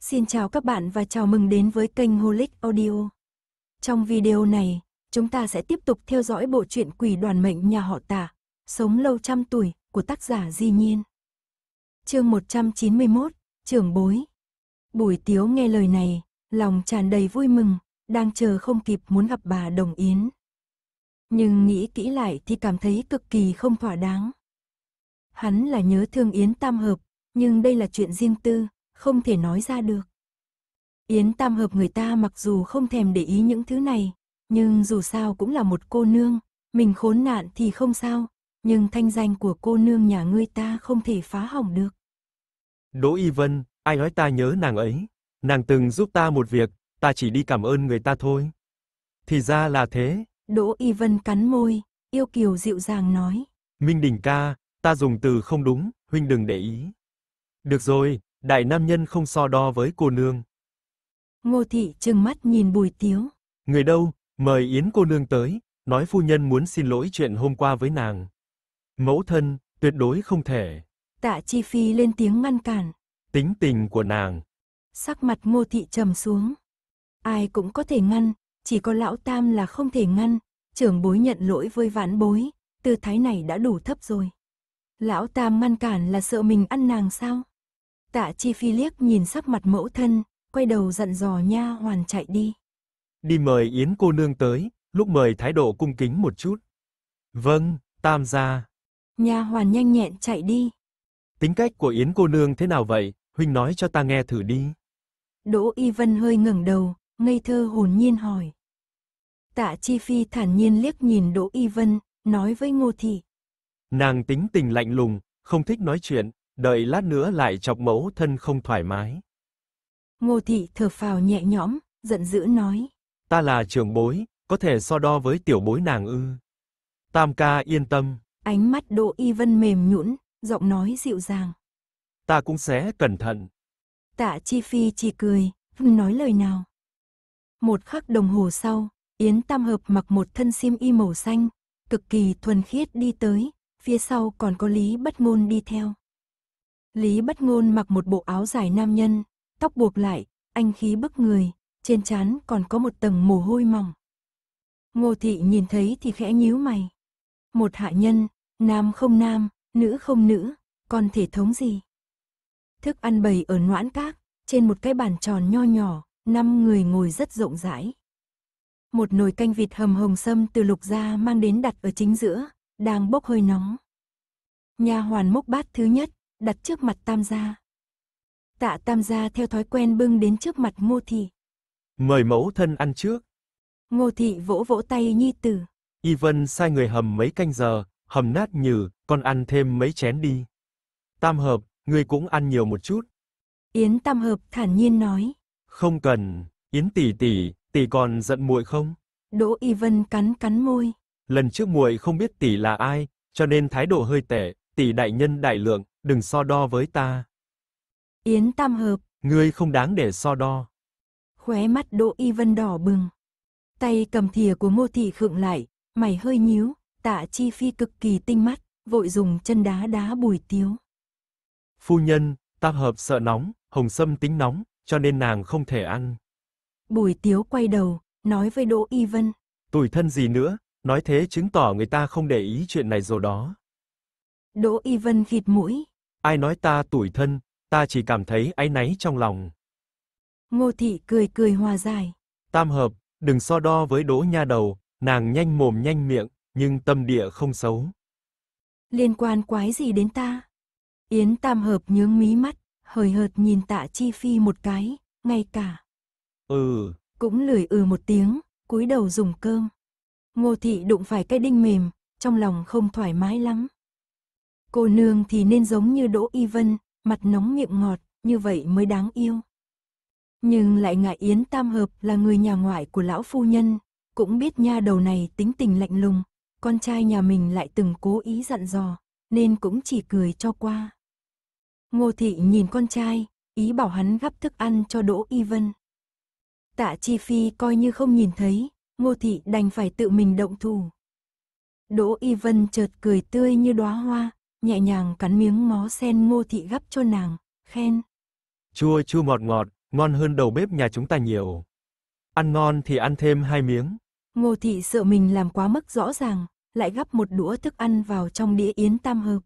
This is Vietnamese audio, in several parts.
Xin chào các bạn và chào mừng đến với kênh Holic Audio. Trong video này, chúng ta sẽ tiếp tục theo dõi bộ truyện Quỷ đoàn mệnh nhà họ Tả, Sống lâu trăm tuổi của tác giả Di Nhiên. Chương 191, Trưởng bối. Bùi Tiếu nghe lời này, lòng tràn đầy vui mừng, đang chờ không kịp muốn gặp bà Đồng Yến. Nhưng nghĩ kỹ lại thì cảm thấy cực kỳ không thỏa đáng. Hắn là nhớ thương Yến Tam Hợp, nhưng đây là chuyện riêng tư, không thể nói ra được. Yến Tam Hợp người ta mặc dù không thèm để ý những thứ này, nhưng dù sao cũng là một cô nương, mình khốn nạn thì không sao, nhưng thanh danh của cô nương nhà ngươi ta không thể phá hỏng được. Đỗ Y Vân, ai nói ta nhớ nàng ấy, nàng từng giúp ta một việc, ta chỉ đi cảm ơn người ta thôi. Thì ra là thế. Đỗ Y Vân cắn môi, yêu kiều dịu dàng nói. Minh Đình ca, ta dùng từ không đúng, huynh đừng để ý. Được rồi, đại nam nhân không so đo với cô nương. Ngô thị trừng mắt nhìn Bùi Tiếu. Người đâu, mời Yến cô nương tới, nói phu nhân muốn xin lỗi chuyện hôm qua với nàng. Mẫu thân, tuyệt đối không thể. Tạ Chi Phi lên tiếng ngăn cản. Tính tình của nàng. Sắc mặt ngô thị trầm xuống. Ai cũng có thể ngăn, chỉ có lão tam là không thể ngăn. Trưởng bối nhận lỗi với vãn bối, tư thái này đã đủ thấp rồi. Lão tam ngăn cản là sợ mình ăn nàng sao? Tạ Chi Phi liếc nhìn sắc mặt mẫu thân, quay đầu dặn dò nha hoàn chạy đi. Đi mời Yến cô nương tới, lúc mời thái độ cung kính một chút. Vâng, tam gia. Nha hoàn nhanh nhẹn chạy đi. Tính cách của Yến cô nương thế nào vậy, huynh nói cho ta nghe thử đi. Đỗ Y Vân hơi ngẩng đầu, ngây thơ hồn nhiên hỏi. Tạ Chi Phi thản nhiên liếc nhìn Đỗ Y Vân, nói với Ngô Thị. Nàng tính tình lạnh lùng, không thích nói chuyện, đợi lát nữa lại chọc mẫu thân không thoải mái. Ngô thị thở phào nhẹ nhõm, giận dữ nói. Ta là trưởng bối, có thể so đo với tiểu bối nàng ư. Tam ca yên tâm. Ánh mắt Đỗ Y Vân mềm nhũn, giọng nói dịu dàng. Ta cũng sẽ cẩn thận. Tạ Chi Phi chỉ cười, không nói lời nào. Một khắc đồng hồ sau, Yến Tam Hợp mặc một thân xiêm y màu xanh, cực kỳ thuần khiết đi tới, phía sau còn có Lý Bất Ngôn đi theo. Lý bất ngôn mặc một bộ áo dài nam nhân, tóc buộc lại, anh khí bức người, trên trán còn có một tầng mồ hôi mỏng. Ngô thị nhìn thấy thì khẽ nhíu mày. Một hạ nhân, nam không nam, nữ không nữ, còn thể thống gì? Thức ăn bầy ở noãn các, trên một cái bàn tròn nho nhỏ, năm người ngồi rất rộng rãi. Một nồi canh vịt hầm hồng sâm từ lục gia mang đến đặt ở chính giữa, đang bốc hơi nóng. Nhà hoàn múc bát thứ nhất, đặt trước mặt Tam gia. Tạ Tam gia theo thói quen bưng đến trước mặt Ngô thị. Mời mẫu thân ăn trước. Ngô thị vỗ vỗ tay nhi tử. Y Vân sai người hầm mấy canh giờ, hầm nát nhừ, con ăn thêm mấy chén đi. Tam hợp, ngươi cũng ăn nhiều một chút. Yến Tam hợp thản nhiên nói. Không cần, Yến tỷ tỷ, tỷ còn giận muội không? Đỗ Y Vân cắn cắn môi. Lần trước muội không biết tỷ là ai, cho nên thái độ hơi tệ, tỷ đại nhân đại lượng, đừng so đo với ta. Yến Tam Hợp, ngươi không đáng để so đo. Khóe mắt Đỗ Y Vân đỏ bừng. Tay cầm thìa của Ngô Thị khựng lại, mày hơi nhíu, Tạ Chi Phi cực kỳ tinh mắt, vội dùng chân đá đá Bùi Tiếu. Phu nhân, Tam Hợp sợ nóng, Hồng Sâm tính nóng, cho nên nàng không thể ăn. Bùi Tiếu quay đầu, nói với Đỗ Y Vân. Tủi thân gì nữa, nói thế chứng tỏ người ta không để ý chuyện này rồi đó. Đỗ Y Vân khịt mũi, Ai nói ta tủi thân, ta chỉ cảm thấy áy náy trong lòng. Ngô thị cười cười hòa giải. Tam hợp, đừng so đo với Đỗ nha đầu, nàng nhanh mồm nhanh miệng, nhưng tâm địa không xấu. Liên quan quái gì đến ta? Yến Tam hợp nhướng mí mắt, hời hợt nhìn Tạ Chi Phi một cái, ngay cả. Ừ, cũng lười ừ một tiếng, cúi đầu dùng cơm. Ngô thị đụng phải cái đinh mềm, trong lòng không thoải mái lắm. Cô nương thì nên giống như Đỗ Y Vân, mặt nóng miệng ngọt, như vậy mới đáng yêu. Nhưng lại ngại Yến Tam Hợp là người nhà ngoại của lão phu nhân, cũng biết nha đầu này tính tình lạnh lùng, con trai nhà mình lại từng cố ý dặn dò, nên cũng chỉ cười cho qua. Ngô Thị nhìn con trai, ý bảo hắn gắp thức ăn cho Đỗ Y Vân. Tạ Chi Phi coi như không nhìn thấy, Ngô Thị đành phải tự mình động thủ. Đỗ Y Vân chợt cười tươi như đóa hoa, nhẹ nhàng cắn miếng mó sen ngô thị gắp cho nàng, khen. Chua chua ngọt ngọt, ngon hơn đầu bếp nhà chúng ta nhiều. Ăn ngon thì ăn thêm hai miếng. Ngô thị sợ mình làm quá mức rõ ràng, lại gắp một đũa thức ăn vào trong đĩa yến tam hợp.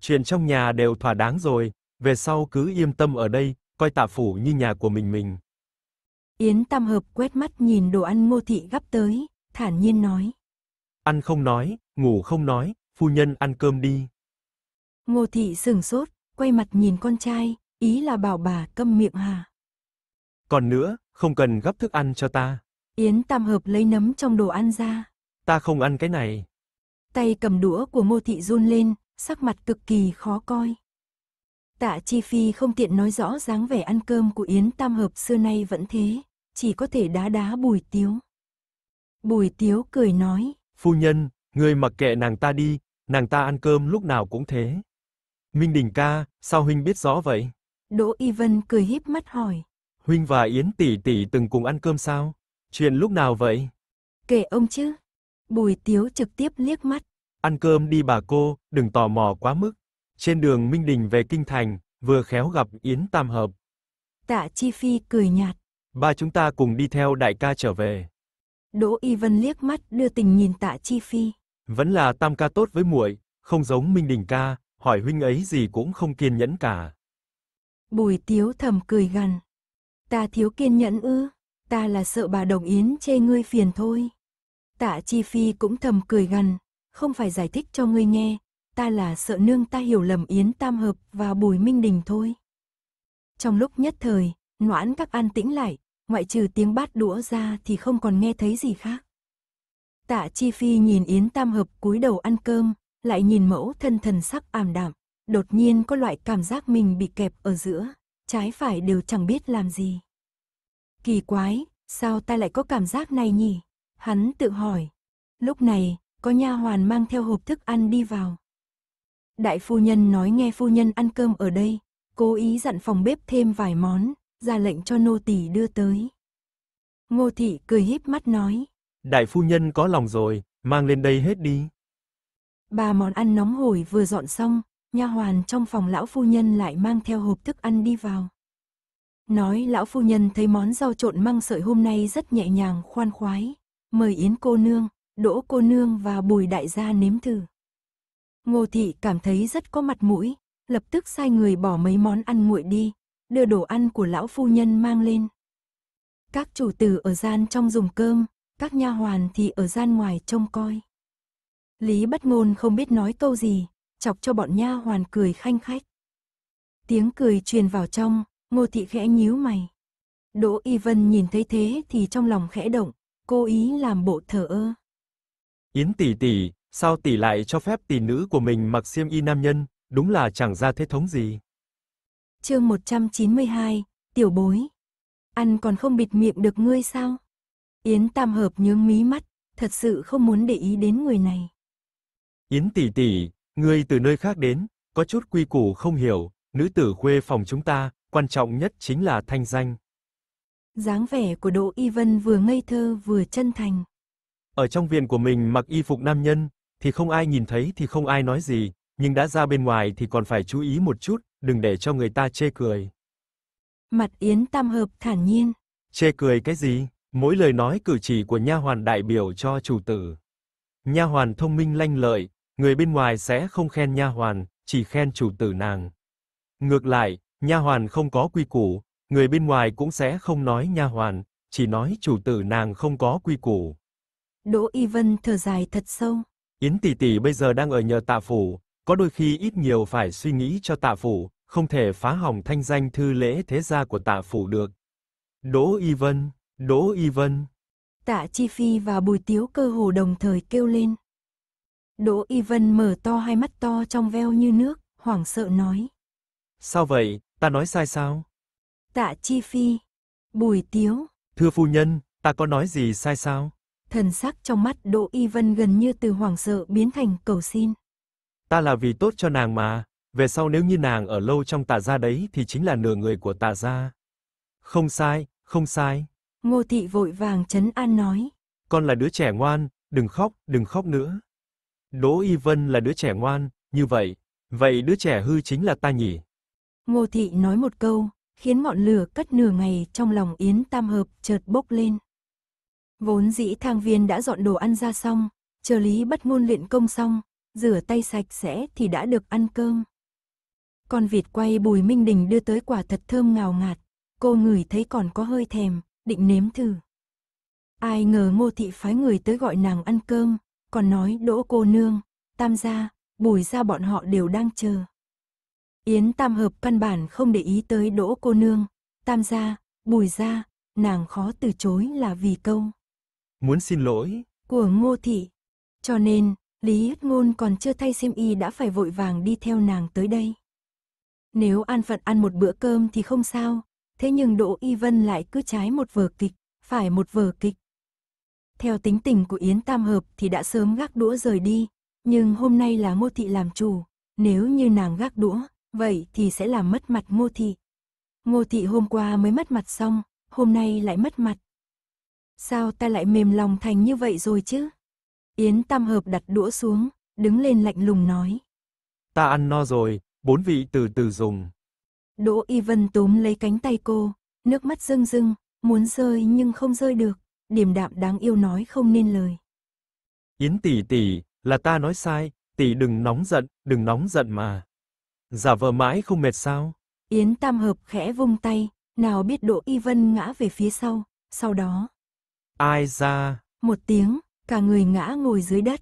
Chuyện trong nhà đều thỏa đáng rồi, về sau cứ yên tâm ở đây, coi tạ phủ như nhà của mình mình. Yến tam hợp quét mắt nhìn đồ ăn ngô thị gắp tới, thản nhiên nói. Ăn không nói, ngủ không nói, phu nhân ăn cơm đi. Ngô thị sừng sốt, quay mặt nhìn con trai, ý là bảo bà câm miệng hà. Còn nữa, không cần gấp thức ăn cho ta. Yến tam hợp lấy nấm trong đồ ăn ra. Ta không ăn cái này. Tay cầm đũa của ngô thị run lên, sắc mặt cực kỳ khó coi. Tạ Chi Phi không tiện nói rõ dáng vẻ ăn cơm của Yến Tam Hợp xưa nay vẫn thế, chỉ có thể đá đá Bùi Tiếu. Bùi Tiếu cười nói. Phu nhân, người mặc kệ nàng ta đi, nàng ta ăn cơm lúc nào cũng thế. Minh Đình ca, sao huynh biết rõ vậy? Đỗ Y Vân cười híp mắt hỏi. Huynh và Yến tỷ tỷ từng cùng ăn cơm sao? Chuyện lúc nào vậy? Kể ông chứ. Bùi Tiếu trực tiếp liếc mắt. Ăn cơm đi bà cô, đừng tò mò quá mức. Trên đường Minh Đình về kinh thành, vừa khéo gặp Yến Tam Hợp. Tạ Chi Phi cười nhạt. Ba chúng ta cùng đi theo đại ca trở về. Đỗ Y Vân liếc mắt đưa tình nhìn Tạ Chi Phi. Vẫn là Tam ca tốt với muội, không giống Minh Đình ca, hỏi huynh ấy gì cũng không kiên nhẫn cả. Bùi Tiếu thầm cười gằn. Ta thiếu kiên nhẫn ư? Ta là sợ bà Đồng Yến chê ngươi phiền thôi. Tạ Chi Phi cũng thầm cười gằn, không phải giải thích cho ngươi nghe, ta là sợ nương ta hiểu lầm Yến Tam Hợp và Bùi Minh Đình thôi. Trong lúc nhất thời, noãn các an tĩnh lại, ngoại trừ tiếng bát đũa ra thì không còn nghe thấy gì khác. Tạ Chi Phi nhìn Yến Tam Hợp cúi đầu ăn cơm, lại nhìn mẫu thân thần sắc ảm đạm, đột nhiên có loại cảm giác mình bị kẹp ở giữa, trái phải đều chẳng biết làm gì. Kỳ quái, sao ta lại có cảm giác này nhỉ? Hắn tự hỏi. Lúc này, có nha hoàn mang theo hộp thức ăn đi vào. Đại phu nhân nói nghe phu nhân ăn cơm ở đây, cố ý dặn phòng bếp thêm vài món, ra lệnh cho nô tỳ đưa tới. Ngô thị cười híp mắt nói, đại phu nhân có lòng rồi, mang lên đây hết đi. Bà món ăn nóng hổi vừa dọn xong, nha hoàn trong phòng lão phu nhân lại mang theo hộp thức ăn đi vào. Nói lão phu nhân thấy món rau trộn măng sợi hôm nay rất nhẹ nhàng khoan khoái, mời Yến cô nương, Đỗ cô nương và Bùi đại gia nếm thử. Ngô thị cảm thấy rất có mặt mũi, lập tức sai người bỏ mấy món ăn nguội đi, đưa đồ ăn của lão phu nhân mang lên. Các chủ tử ở gian trong dùng cơm, các nha hoàn thì ở gian ngoài trông coi. Lý bất ngôn không biết nói câu gì, chọc cho bọn nha hoàn cười khanh khách. Tiếng cười truyền vào trong, ngô thị khẽ nhíu mày. Đỗ Y Vân nhìn thấy thế thì trong lòng khẽ động, cố ý làm bộ thờ ơ. Yến tỷ tỷ, sao tỷ lại cho phép tỷ nữ của mình mặc xiêm y nam nhân, đúng là chẳng ra thế thống gì. Chương 192, tiểu bối. Ăn còn không bịt miệng được ngươi sao? Yến Tam Hợp nhướng mí mắt, thật sự không muốn để ý đến người này. Yến tỷ tỷ, ngươi từ nơi khác đến, có chút quy củ không hiểu, nữ tử khuê phòng chúng ta, quan trọng nhất chính là thanh danh. Dáng vẻ của Đỗ Y Vân vừa ngây thơ vừa chân thành. Ở trong viện của mình mặc y phục nam nhân, thì không ai nhìn thấy thì không ai nói gì, nhưng đã ra bên ngoài thì còn phải chú ý một chút, đừng để cho người ta chê cười. Mặt Yến Tam Hợp thản nhiên. Chê cười cái gì? Mỗi lời nói cử chỉ của nha hoàn đại biểu cho chủ tử. Nha hoàn thông minh lanh lợi, người bên ngoài sẽ không khen nha hoàn, chỉ khen chủ tử nàng. Ngược lại, nha hoàn không có quy củ, người bên ngoài cũng sẽ không nói nha hoàn, chỉ nói chủ tử nàng không có quy củ. Đỗ Y Vân thở dài thật sâu. Yến tỷ tỷ bây giờ đang ở nhờ Tạ phủ, có đôi khi ít nhiều phải suy nghĩ cho Tạ phủ, không thể phá hỏng thanh danh thư lễ thế gia của Tạ phủ được. Đỗ Y Vân Đỗ Y Vân. Tạ Chi Phi và Bùi Tiếu cơ hồ đồng thời kêu lên. Đỗ Y Vân mở to hai mắt to trong veo như nước, hoảng sợ nói. Sao vậy, ta nói sai sao? Tạ Chi Phi. Bùi Tiếu. Thưa phu nhân, ta có nói gì sai sao? Thần sắc trong mắt Đỗ Y Vân gần như từ hoảng sợ biến thành cầu xin. Ta là vì tốt cho nàng mà, về sau nếu như nàng ở lâu trong Tạ gia đấy thì chính là nửa người của Tạ gia. Không sai, không sai. Ngô thị vội vàng chấn an nói. Con là đứa trẻ ngoan, đừng khóc, đừng khóc nữa. Đỗ Y Vân là đứa trẻ ngoan, như vậy, vậy đứa trẻ hư chính là ta nhỉ? Ngô thị nói một câu, khiến ngọn lửa cất nửa ngày trong lòng Yến Tam Hợp chợt bốc lên. Vốn dĩ thang viên đã dọn đồ ăn ra xong, chờ lý bất môn luyện công xong, rửa tay sạch sẽ thì đã được ăn cơm. Con vịt quay Bùi Minh Đình đưa tới quả thật thơm ngào ngạt, cô ngửi thấy còn có hơi thèm, định nếm thử. Ai ngờ ngô thị phái người tới gọi nàng ăn cơm, còn nói đỗ cô nương, tam gia, bùi gia bọn họ đều đang chờ. Yến tam hợp căn bản không để ý tới đỗ cô nương, tam gia, bùi gia, nàng khó từ chối là vì câu. Muốn xin lỗi. Của ngô thị. Cho nên, Lý Hất Ngôn còn chưa thay xiêm y đã phải vội vàng đi theo nàng tới đây. Nếu an phận ăn một bữa cơm thì không sao, thế nhưng Đỗ Y Vân lại cứ trái một vở kịch, phải một vở kịch. Theo tính tình của Yến Tam Hợp thì đã sớm gác đũa rời đi, nhưng hôm nay là Ngô Thị làm chủ, nếu như nàng gác đũa, vậy thì sẽ làm mất mặt Ngô Thị. Ngô Thị hôm qua mới mất mặt xong, hôm nay lại mất mặt. Sao ta lại mềm lòng thành như vậy rồi chứ? Yến Tam Hợp đặt đũa xuống, đứng lên lạnh lùng nói. Ta ăn no rồi, bốn vị từ từ dùng. Đỗ Y Vân túm lấy cánh tay cô, nước mắt rưng rưng, muốn rơi nhưng không rơi được, điềm đạm đáng yêu nói không nên lời. Yến tỷ tỷ, là ta nói sai, tỷ đừng nóng giận, đừng nóng giận mà. Giả vờ mãi không mệt sao? Yến Tam Hợp khẽ vung tay, nào biết Đỗ Y Vân ngã về phía sau, sau đó. Ai ra? Một tiếng, cả người ngã ngồi dưới đất.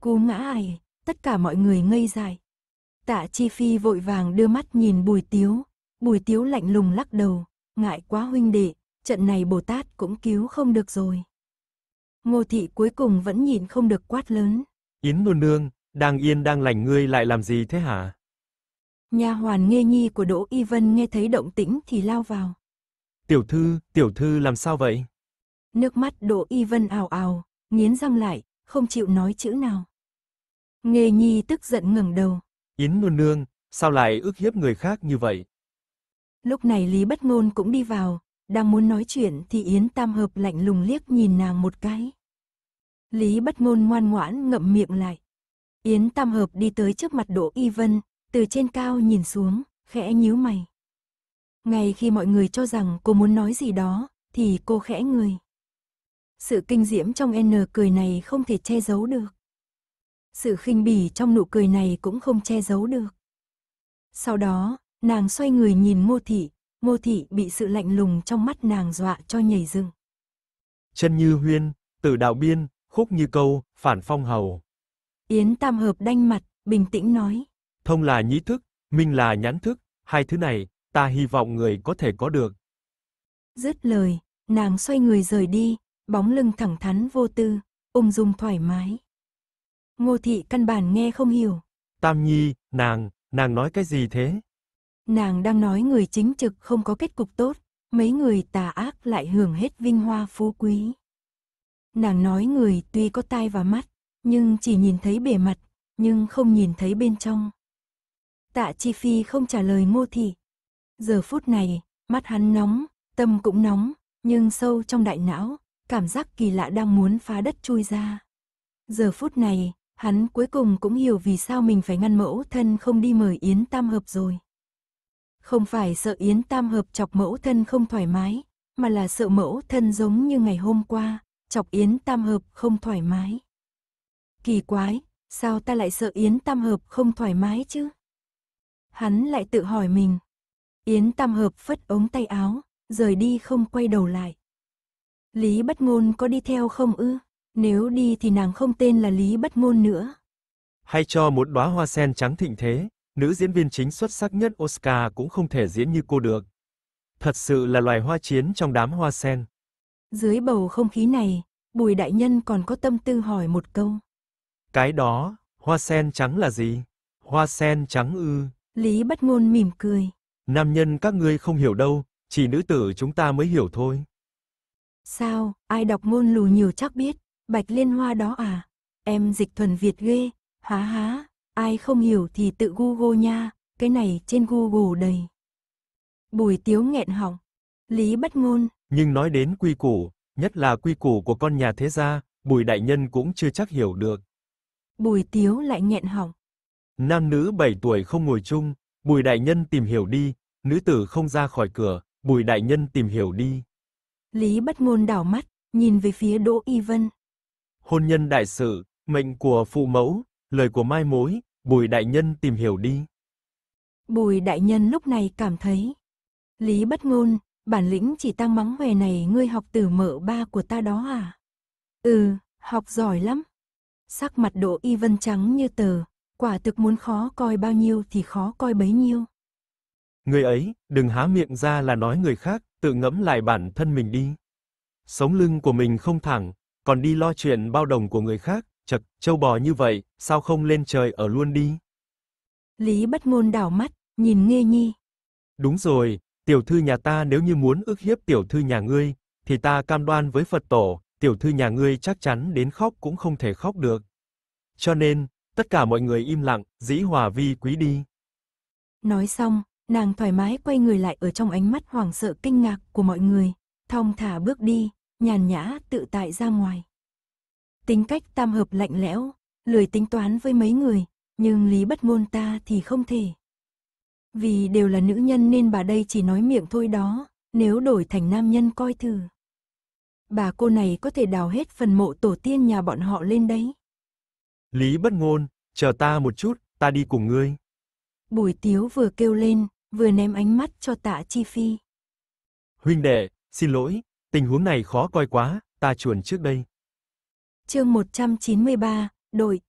Cú ngã ai, tất cả mọi người ngây dài Tạ Chi Phi vội vàng đưa mắt nhìn Bùi Tiếu, Bùi Tiếu lạnh lùng lắc đầu, ngại quá huynh đệ, trận này Bồ Tát cũng cứu không được rồi. Ngô Thị cuối cùng vẫn nhìn không được quát lớn. Yến nôn nương, đang yên đang lành ngươi lại làm gì thế hả? Nhà hoàn nghe nhi của Đỗ Y Vân nghe thấy động tĩnh thì lao vào. Tiểu thư, tiểu thư làm sao vậy? Nước mắt Đỗ Y Vân ào ào, nghiến răng lại, không chịu nói chữ nào. Nghe nhi tức giận ngẩng đầu, Yến nương nương, sao lại ức hiếp người khác như vậy? Lúc này Lý Bất Ngôn cũng đi vào, đang muốn nói chuyện thì Yến Tam Hợp lạnh lùng liếc nhìn nàng một cái. Lý Bất Ngôn ngoan ngoãn ngậm miệng lại. Yến Tam Hợp đi tới trước mặt Đỗ Y Vân, từ trên cao nhìn xuống, khẽ nhíu mày. Ngay khi mọi người cho rằng cô muốn nói gì đó, thì cô khẽ người. Sự kinh diễm trong N cười này không thể che giấu được sự khinh bỉ trong nụ cười này cũng không che giấu được. Sau đó, nàng xoay người nhìn ngô thị, ngô thị bị sự lạnh lùng trong mắt nàng dọa cho nhảy dựng. Chân như huyên, tử đạo biên, khúc như câu, phản phong hầu. Yến tam hợp đanh mặt, bình tĩnh nói. Thông là nhĩ thức, minh là nhãn thức, hai thứ này, ta hy vọng người có thể có được. Dứt lời, nàng xoay người rời đi, bóng lưng thẳng thắn vô tư, ung dung thoải mái. Ngô thị căn bản nghe không hiểu. Tam Nhi, nàng, nàng nói cái gì thế? Nàng đang nói người chính trực không có kết cục tốt, mấy người tà ác lại hưởng hết vinh hoa phú quý. Nàng nói người tuy có tai và mắt, nhưng chỉ nhìn thấy bề mặt, nhưng không nhìn thấy bên trong. Tạ Chi Phi không trả lời Ngô thị. Giờ phút này, mắt hắn nóng, tâm cũng nóng, nhưng sâu trong đại não, cảm giác kỳ lạ đang muốn phá đất chui ra. Giờ phút này, Hắn cuối cùng cũng hiểu vì sao mình phải ngăn mẫu thân không đi mời Yến Tam Hợp rồi. Không phải sợ Yến Tam Hợp chọc mẫu thân không thoải mái, mà là sợ mẫu thân giống như ngày hôm qua, chọc Yến Tam Hợp không thoải mái. Kỳ quái, sao ta lại sợ Yến Tam Hợp không thoải mái chứ? Hắn lại tự hỏi mình. Yến Tam Hợp phất ống tay áo, rời đi không quay đầu lại. Lý bất ngôn có đi theo không ư? Nếu đi thì nàng không tên là Lý Bất Ngôn nữa. Hay cho một đóa hoa sen trắng thịnh thế, nữ diễn viên chính xuất sắc nhất Oscar cũng không thể diễn như cô được. Thật sự là loài hoa chiến trong đám hoa sen. Dưới bầu không khí này, Bùi Đại Nhân còn có tâm tư hỏi một câu. Cái đó, hoa sen trắng là gì? Hoa sen trắng ư. Lý bất ngôn mỉm cười. Nam nhân các ngươi không hiểu đâu, chỉ nữ tử chúng ta mới hiểu thôi. Sao, ai đọc ngôn lù nhiều chắc biết. Bạch liên hoa đó à? Em dịch thuần Việt ghê, há há, ai không hiểu thì tự Google nha, cái này trên Google đầy. Bùi tiếu nghẹn họng, lý bất ngôn. Nhưng nói đến quy củ, nhất là quy củ của con nhà thế gia, bùi đại nhân cũng chưa chắc hiểu được. Bùi tiếu lại nghẹn họng. Nam nữ 7 tuổi không ngồi chung, bùi đại nhân tìm hiểu đi, nữ tử không ra khỏi cửa, bùi đại nhân tìm hiểu đi. Lý bất ngôn đảo mắt, nhìn về phía Đỗ Y Vân, hôn nhân đại sự, mệnh của phụ mẫu, lời của mai mối, Bùi đại nhân tìm hiểu đi. Bùi đại nhân lúc này cảm thấy, Lý bất ngôn, bản lĩnh chỉ tăng mắng hoè này ngươi học từ mở ba của ta đó à? Ừ, học giỏi lắm. Sắc mặt đỗ y vân trắng như tờ, quả thực muốn khó coi bao nhiêu thì khó coi bấy nhiêu. Người ấy, đừng há miệng ra là nói người khác, tự ngẫm lại bản thân mình đi. Sống lưng của mình không thẳng, còn đi lo chuyện bao đồng của người khác, chật, châu bò như vậy, sao không lên trời ở luôn đi? Lý bất ngôn đảo mắt, nhìn Nghê Nhi. Đúng rồi, tiểu thư nhà ta nếu như muốn ức hiếp tiểu thư nhà ngươi, thì ta cam đoan với Phật tổ, tiểu thư nhà ngươi chắc chắn đến khóc cũng không thể khóc được. Cho nên, tất cả mọi người im lặng, dĩ hòa vi quý đi. Nói xong, nàng thoải mái quay người lại ở trong ánh mắt hoảng sợ kinh ngạc của mọi người, thong thả bước đi nhàn nhã tự tại ra ngoài. Tính cách tam hợp lạnh lẽo, lười tính toán với mấy người, nhưng lý bất ngôn ta thì không thể. Vì đều là nữ nhân nên bà đây chỉ nói miệng thôi đó, nếu đổi thành nam nhân coi thử. Bà cô này có thể đào hết phần mộ tổ tiên nhà bọn họ lên đấy. Lý bất ngôn, chờ ta một chút, ta đi cùng ngươi. Bùi tiếu vừa kêu lên, vừa ném ánh mắt cho tạ chi phi. Huynh đệ, xin lỗi, Tình huống này khó coi quá, ta chuồn trước đây. Chương 193, đội.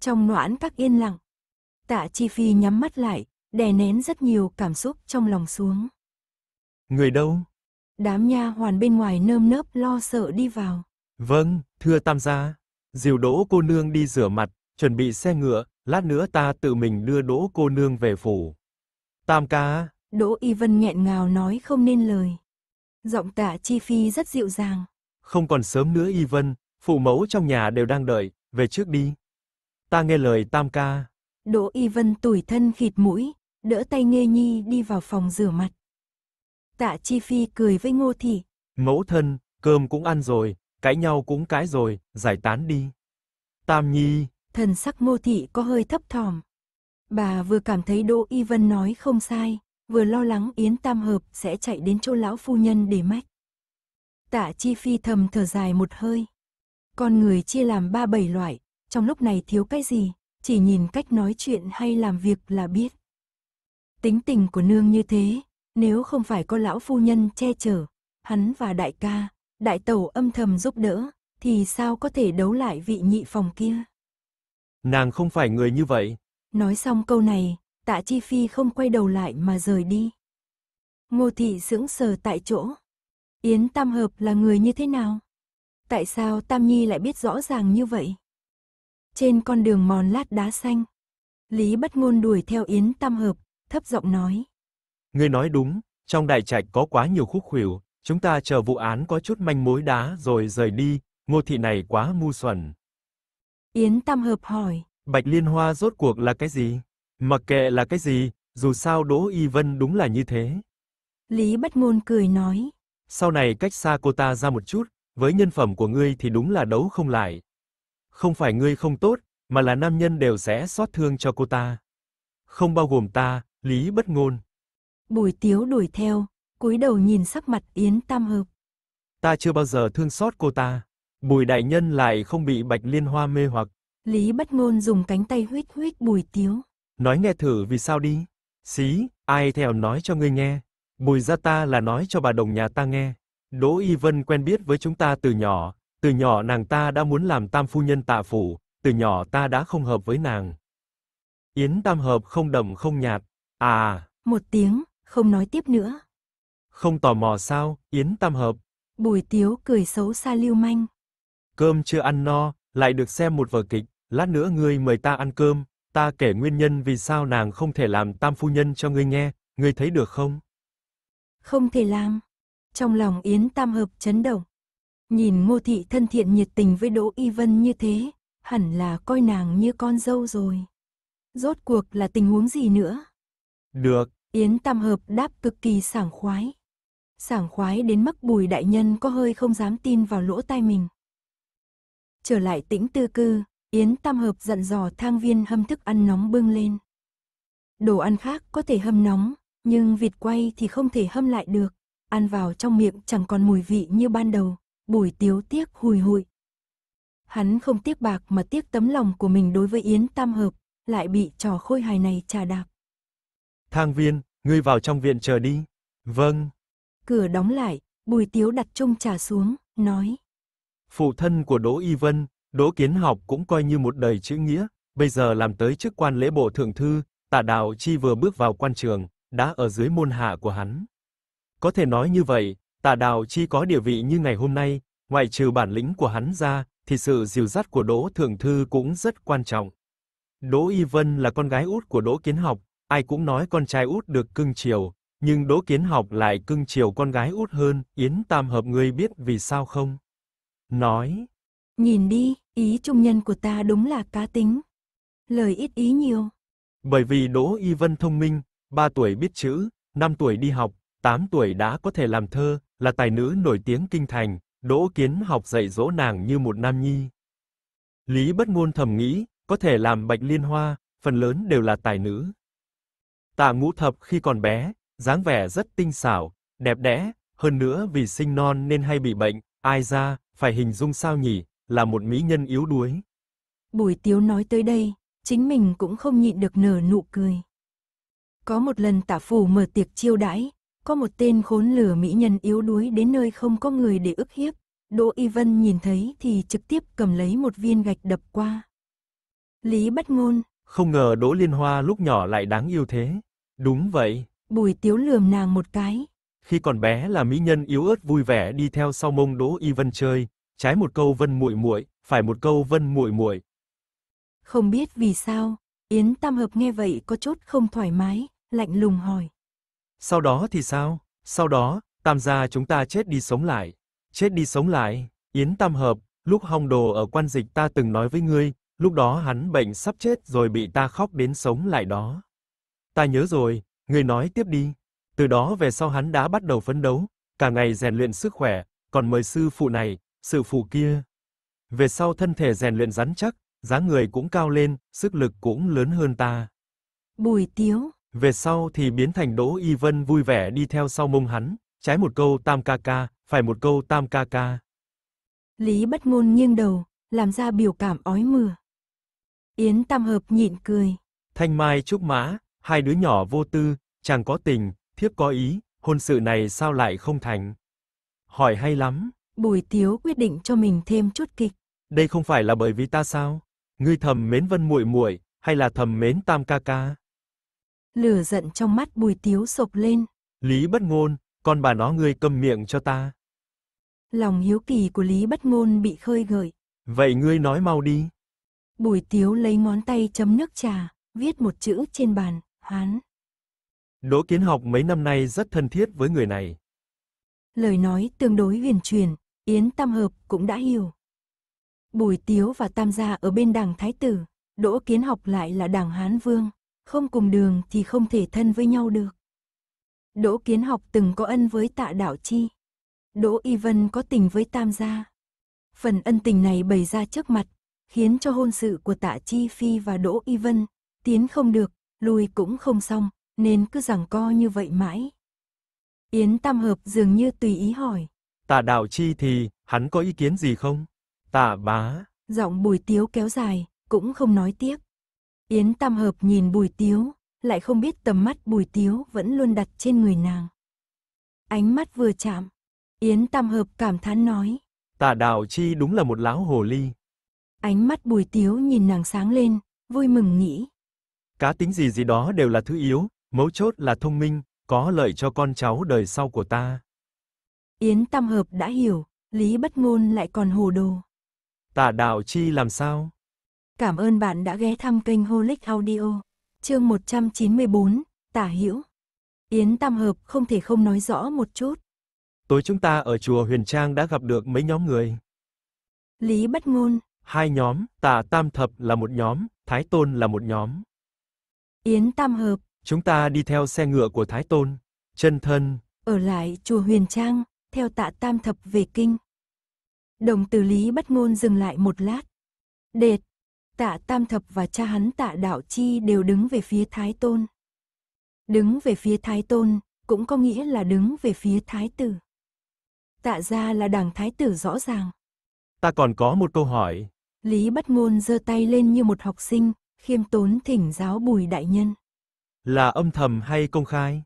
Trong noãn các yên lặng, Tạ Chi Phi nhắm mắt lại, đè nén rất nhiều cảm xúc trong lòng xuống. Người đâu? Đám nha hoàn bên ngoài nơm nớp lo sợ đi vào. Vâng, thưa tam gia. Diều đỗ cô nương đi rửa mặt, chuẩn bị xe ngựa, lát nữa ta tự mình đưa đỗ cô nương về phủ. Tam ca. Đỗ Y Vân nghẹn ngào nói không nên lời giọng tả chi phi rất dịu dàng. Không còn sớm nữa Y Vân, phụ mẫu trong nhà đều đang đợi, về trước đi. Ta nghe lời tam ca. Đỗ Y Vân tủi thân khịt mũi, đỡ tay nghe Nhi đi vào phòng rửa mặt. Tạ Chi Phi cười với Ngô Thị. Mẫu thân, cơm cũng ăn rồi, cãi nhau cũng cãi rồi, giải tán đi. Tam Nhi. Thần sắc Ngô Thị có hơi thấp thỏm. Bà vừa cảm thấy Đỗ Y Vân nói không sai, vừa lo lắng Yến Tam Hợp sẽ chạy đến chỗ lão phu nhân để mách. Tạ Chi Phi thầm thở dài một hơi. Con người chia làm ba bảy loại, trong lúc này thiếu cái gì, chỉ nhìn cách nói chuyện hay làm việc là biết. Tính tình của nương như thế, nếu không phải có lão phu nhân che chở, hắn và đại ca, đại tẩu âm thầm giúp đỡ, thì sao có thể đấu lại vị nhị phòng kia? Nàng không phải người như vậy. Nói xong câu này, tạ chi phi không quay đầu lại mà rời đi. Ngô thị sững sờ tại chỗ. Yến Tam Hợp là người như thế nào? Tại sao Tam Nhi lại biết rõ ràng như vậy? Trên con đường mòn lát đá xanh, Lý Bất Ngôn đuổi theo Yến Tam Hợp, thấp giọng nói. Ngươi nói đúng, trong đại trạch có quá nhiều khúc khuỷu, chúng ta chờ vụ án có chút manh mối đá rồi rời đi, ngô thị này quá ngu xuẩn. Yến Tam Hợp hỏi. Bạch Liên Hoa rốt cuộc là cái gì? Mặc kệ là cái gì, dù sao Đỗ Y Vân đúng là như thế. Lý Bất Ngôn cười nói. Sau này cách xa cô ta ra một chút, với nhân phẩm của ngươi thì đúng là đấu không lại. Không phải ngươi không tốt, mà là nam nhân đều sẽ xót thương cho cô ta. Không bao gồm ta, Lý Bất Ngôn. Bùi Tiếu đuổi theo, cúi đầu nhìn sắc mặt Yến Tam Hợp. Ta chưa bao giờ thương xót cô ta. Bùi đại nhân lại không bị Bạch Liên Hoa mê hoặc. Lý Bất Ngôn dùng cánh tay huýt huýt Bùi Tiếu. Nói nghe thử vì sao đi. Xí, ai theo nói cho ngươi nghe. Bùi gia ta là nói cho bà đồng nhà ta nghe. Đỗ Y Vân quen biết với chúng ta từ nhỏ, từ nhỏ nàng ta đã muốn làm tam phu nhân tạ phủ, từ nhỏ ta đã không hợp với nàng. Yến tam hợp không đậm không nhạt, à. Một tiếng, không nói tiếp nữa. Không tò mò sao, Yến tam hợp. Bùi tiếu cười xấu xa lưu manh. Cơm chưa ăn no, lại được xem một vở kịch, lát nữa ngươi mời ta ăn cơm, ta kể nguyên nhân vì sao nàng không thể làm tam phu nhân cho ngươi nghe, ngươi thấy được không? Không thể làm. Trong lòng Yến Tam Hợp chấn động. Nhìn Ngô Thị thân thiện nhiệt tình với Đỗ Y Vân như thế, hẳn là coi nàng như con dâu rồi. Rốt cuộc là tình huống gì nữa? Được. Yến Tam Hợp đáp cực kỳ sảng khoái. Sảng khoái đến mức bùi đại nhân có hơi không dám tin vào lỗ tai mình. Trở lại tĩnh tư cư, Yến Tam Hợp dặn dò thang viên hâm thức ăn nóng bưng lên. Đồ ăn khác có thể hâm nóng, nhưng vịt quay thì không thể hâm lại được. Ăn vào trong miệng chẳng còn mùi vị như ban đầu, bùi tiếu tiếc hùi hụi. Hắn không tiếc bạc mà tiếc tấm lòng của mình đối với Yến Tam Hợp, lại bị trò khôi hài này trà đạp. Thang viên, ngươi vào trong viện chờ đi. Vâng. Cửa đóng lại, bùi tiếu đặt chung trà xuống, nói. Phụ thân của Đỗ Y Vân, Đỗ Kiến Học cũng coi như một đời chữ nghĩa, bây giờ làm tới chức quan lễ bộ thượng thư, Tả Đạo Chi vừa bước vào quan trường, đã ở dưới môn hạ của hắn. Có thể nói như vậy, Tả Đạo Chi có địa vị như ngày hôm nay, ngoại trừ bản lĩnh của hắn ra, thì sự dìu dắt của Đỗ Thượng Thư cũng rất quan trọng. Đỗ Y Vân là con gái út của Đỗ Kiến Học, ai cũng nói con trai út được cưng chiều, nhưng Đỗ Kiến Học lại cưng chiều con gái út hơn, Yến Tam Hợp ngươi biết vì sao không? Nói, Nhìn đi, ý trung nhân của ta đúng là cá tính. Lời ít ý nhiều. Bởi vì Đỗ Y Vân thông minh, 3 tuổi biết chữ, 5 tuổi đi học, 8 tuổi đã có thể làm thơ, là tài nữ nổi tiếng kinh thành, Đỗ Kiến học dạy dỗ nàng như một nam nhi. Lý Bất Ngôn thầm nghĩ, có thể làm Bạch Liên Hoa, phần lớn đều là tài nữ. Tạ Ngũ Thập khi còn bé, dáng vẻ rất tinh xảo, đẹp đẽ, hơn nữa vì sinh non nên hay bị bệnh, ai ra, phải hình dung sao nhỉ, là một mỹ nhân yếu đuối. Bùi Tiếu nói tới đây, chính mình cũng không nhịn được nở nụ cười. Có một lần tả phủ mở tiệc chiêu đãi, có một tên khốn lửa mỹ nhân yếu đuối đến nơi không có người để ức hiếp. Đỗ Y Vân nhìn thấy thì trực tiếp cầm lấy một viên gạch đập qua. Lý bắt ngôn. Không ngờ Đỗ Liên Hoa lúc nhỏ lại đáng yêu thế. Đúng vậy. Bùi Tiếu lườm nàng một cái. Khi còn bé là mỹ nhân yếu ớt vui vẻ đi theo sau mông Đỗ Y Vân chơi, trái một câu Vân muội muội, phải một câu Vân muội muội. Không biết vì sao, Yến Tam Hợp nghe vậy có chút không thoải mái, lạnh lùng hỏi. Sau đó thì sao? Sau đó, Tam gia chúng ta chết đi sống lại. Chết đi sống lại, Yến Tam Hợp, lúc hong đồ ở quan dịch ta từng nói với ngươi, lúc đó hắn bệnh sắp chết rồi bị ta khóc đến sống lại đó. Ta nhớ rồi, ngươi nói tiếp đi. Từ đó về sau hắn đã bắt đầu phấn đấu, cả ngày rèn luyện sức khỏe, còn mời sư phụ này, sự phù kia. Về sau thân thể rèn luyện rắn chắc, dáng người cũng cao lên, sức lực cũng lớn hơn ta. Bùi Tiếu. Về sau thì biến thành Đỗ Y Vân vui vẻ đi theo sau mông hắn, trái một câu tam ca ca, phải một câu tam ca ca. Lý bất ngôn nghiêng đầu, làm ra biểu cảm ói mửa. Yến tam hợp nhịn cười. Thanh Mai trúc mã, hai đứa nhỏ vô tư, chàng có tình, thiếp có ý, hôn sự này sao lại không thành. Hỏi hay lắm. Bùi Tiếu quyết định cho mình thêm chút kịch. Đây không phải là bởi vì ta sao? Ngươi thầm mến Vân muội muội hay là thầm mến Tam ca ca? Lửa giận trong mắt Bùi Tiếu sộc lên. Lý Bất Ngôn, con bà nó ngươi cầm miệng cho ta. Lòng hiếu kỳ của Lý Bất Ngôn bị khơi gợi. Vậy ngươi nói mau đi. Bùi Tiếu lấy ngón tay chấm nước trà, viết một chữ trên bàn, hán. Đỗ Kiến Học mấy năm nay rất thân thiết với người này. Lời nói tương đối huyền truyền, Yến Tam Hợp cũng đã hiểu. Bùi Tiếu và Tam Gia ở bên đảng Thái Tử, Đỗ Kiến Học lại là đảng Hán Vương, không cùng đường thì không thể thân với nhau được. Đỗ Kiến Học từng có ân với tạ Đạo Chi. Đỗ Y Vân có tình với Tam Gia. Phần ân tình này bày ra trước mặt, khiến cho hôn sự của tạ Chi Phi và Đỗ Y Vân tiến không được, lùi cũng không xong, nên cứ giằng co như vậy mãi. Yến Tam Hợp dường như tùy ý hỏi, Tạ đạo chi thì, hắn có ý kiến gì không? Tạ bá. Giọng bùi tiếu kéo dài, cũng không nói tiếp. Yến tam hợp nhìn bùi tiếu, lại không biết tầm mắt bùi tiếu vẫn luôn đặt trên người nàng. Ánh mắt vừa chạm, Yến tam hợp cảm thán nói. Tạ đạo chi đúng là một lão hồ ly. Ánh mắt bùi tiếu nhìn nàng sáng lên, vui mừng nghĩ. Cá tính gì gì đó đều là thứ yếu, mấu chốt là thông minh, có lợi cho con cháu đời sau của ta. Yến Tam Hợp đã hiểu, Lý Bất Ngôn lại còn hồ đồ. Tả đạo chi làm sao? Cảm ơn bạn đã ghé thăm kênh Holic Audio. Chương 194, Tả Hữu. Yến Tam Hợp không thể không nói rõ một chút. Tối chúng ta ở chùa Huyền Trang đã gặp được mấy nhóm người. Lý Bất Ngôn. Hai nhóm, Tả Tam Thập là một nhóm, Thái Tôn là một nhóm. Yến Tam Hợp. Chúng ta đi theo xe ngựa của Thái Tôn. Chân thân. Ở lại chùa Huyền Trang, theo tạ tam thập về kinh. Đồng tử lý bất ngôn dừng lại một lát. Đệt, tạ tam thập và cha hắn tạ đạo chi đều đứng về phía Thái Tôn. Đứng về phía Thái Tôn cũng có nghĩa là đứng về phía Thái Tử. Tạ ra là đảng Thái Tử rõ ràng. Ta còn có một câu hỏi. Lý bất ngôn giơ tay lên như một học sinh, khiêm tốn thỉnh giáo bùi đại nhân. Là âm thầm hay công khai?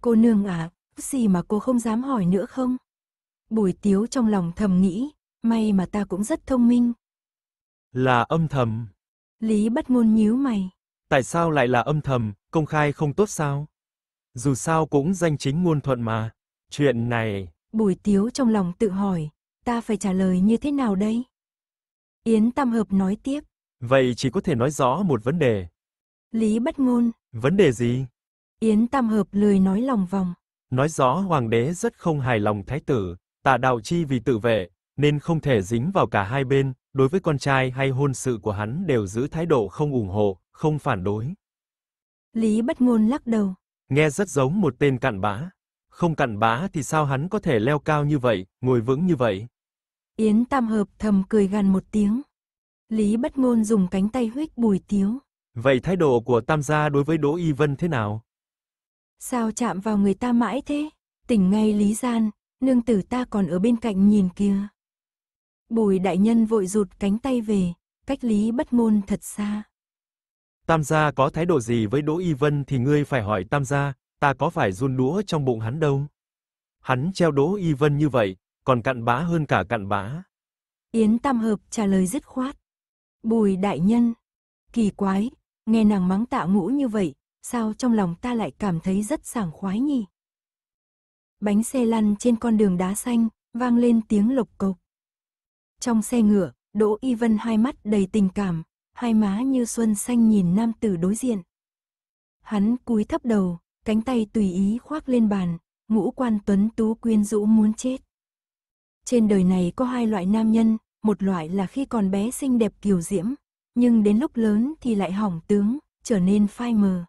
Cô nương à, gì mà cô không dám hỏi nữa không? Bùi tiếu trong lòng thầm nghĩ, may mà ta cũng rất thông minh. Là âm thầm. Lý bất ngôn nhíu mày. Tại sao lại là âm thầm, công khai không tốt sao? Dù sao cũng danh chính ngôn thuận mà. Chuyện này... Bùi tiếu trong lòng tự hỏi, ta phải trả lời như thế nào đây? Yến Tam Hợp nói tiếp. Vậy chỉ có thể nói rõ một vấn đề. Lý bất ngôn. Vấn đề gì? Yến Tam Hợp lười nói lòng vòng. Nói rõ hoàng đế rất không hài lòng thái tử, Tạ Đạo Chi vì tự vệ, nên không thể dính vào cả hai bên, đối với con trai hay hôn sự của hắn đều giữ thái độ không ủng hộ, không phản đối. Lý Bất Ngôn lắc đầu. Nghe rất giống một tên cặn bã. Không cặn bã thì sao hắn có thể leo cao như vậy, ngồi vững như vậy? Yến Tam Hợp thầm cười gằn một tiếng. Lý Bất Ngôn dùng cánh tay huých Bùi Tiếu. Vậy thái độ của Tam gia đối với Đỗ Y Vân thế nào? Sao chạm vào người ta mãi thế? Tỉnh ngay Lý Gian, nương tử ta còn ở bên cạnh nhìn kia. Bùi đại nhân vội rụt cánh tay về, cách Lý bất ngôn thật xa. Tam gia có thái độ gì với Đỗ Y Vân thì ngươi phải hỏi Tam gia, ta có phải run đũa trong bụng hắn đâu. Hắn treo Đỗ Y Vân như vậy, còn cặn bã hơn cả cặn bã. Yến Tam Hợp trả lời dứt khoát. Bùi đại nhân, kỳ quái, nghe nàng mắng tạ ngũ như vậy, sao trong lòng ta lại cảm thấy rất sảng khoái nhỉ? Bánh xe lăn trên con đường đá xanh, vang lên tiếng lộc cộc. Trong xe ngựa, Đỗ Y Vân hai mắt đầy tình cảm, hai má như xuân xanh nhìn nam tử đối diện. Hắn cúi thấp đầu, cánh tay tùy ý khoác lên bàn, ngũ quan tuấn tú quyến rũ muốn chết. Trên đời này có hai loại nam nhân, một loại là khi còn bé xinh đẹp kiều diễm, nhưng đến lúc lớn thì lại hỏng tướng, trở nên phai mờ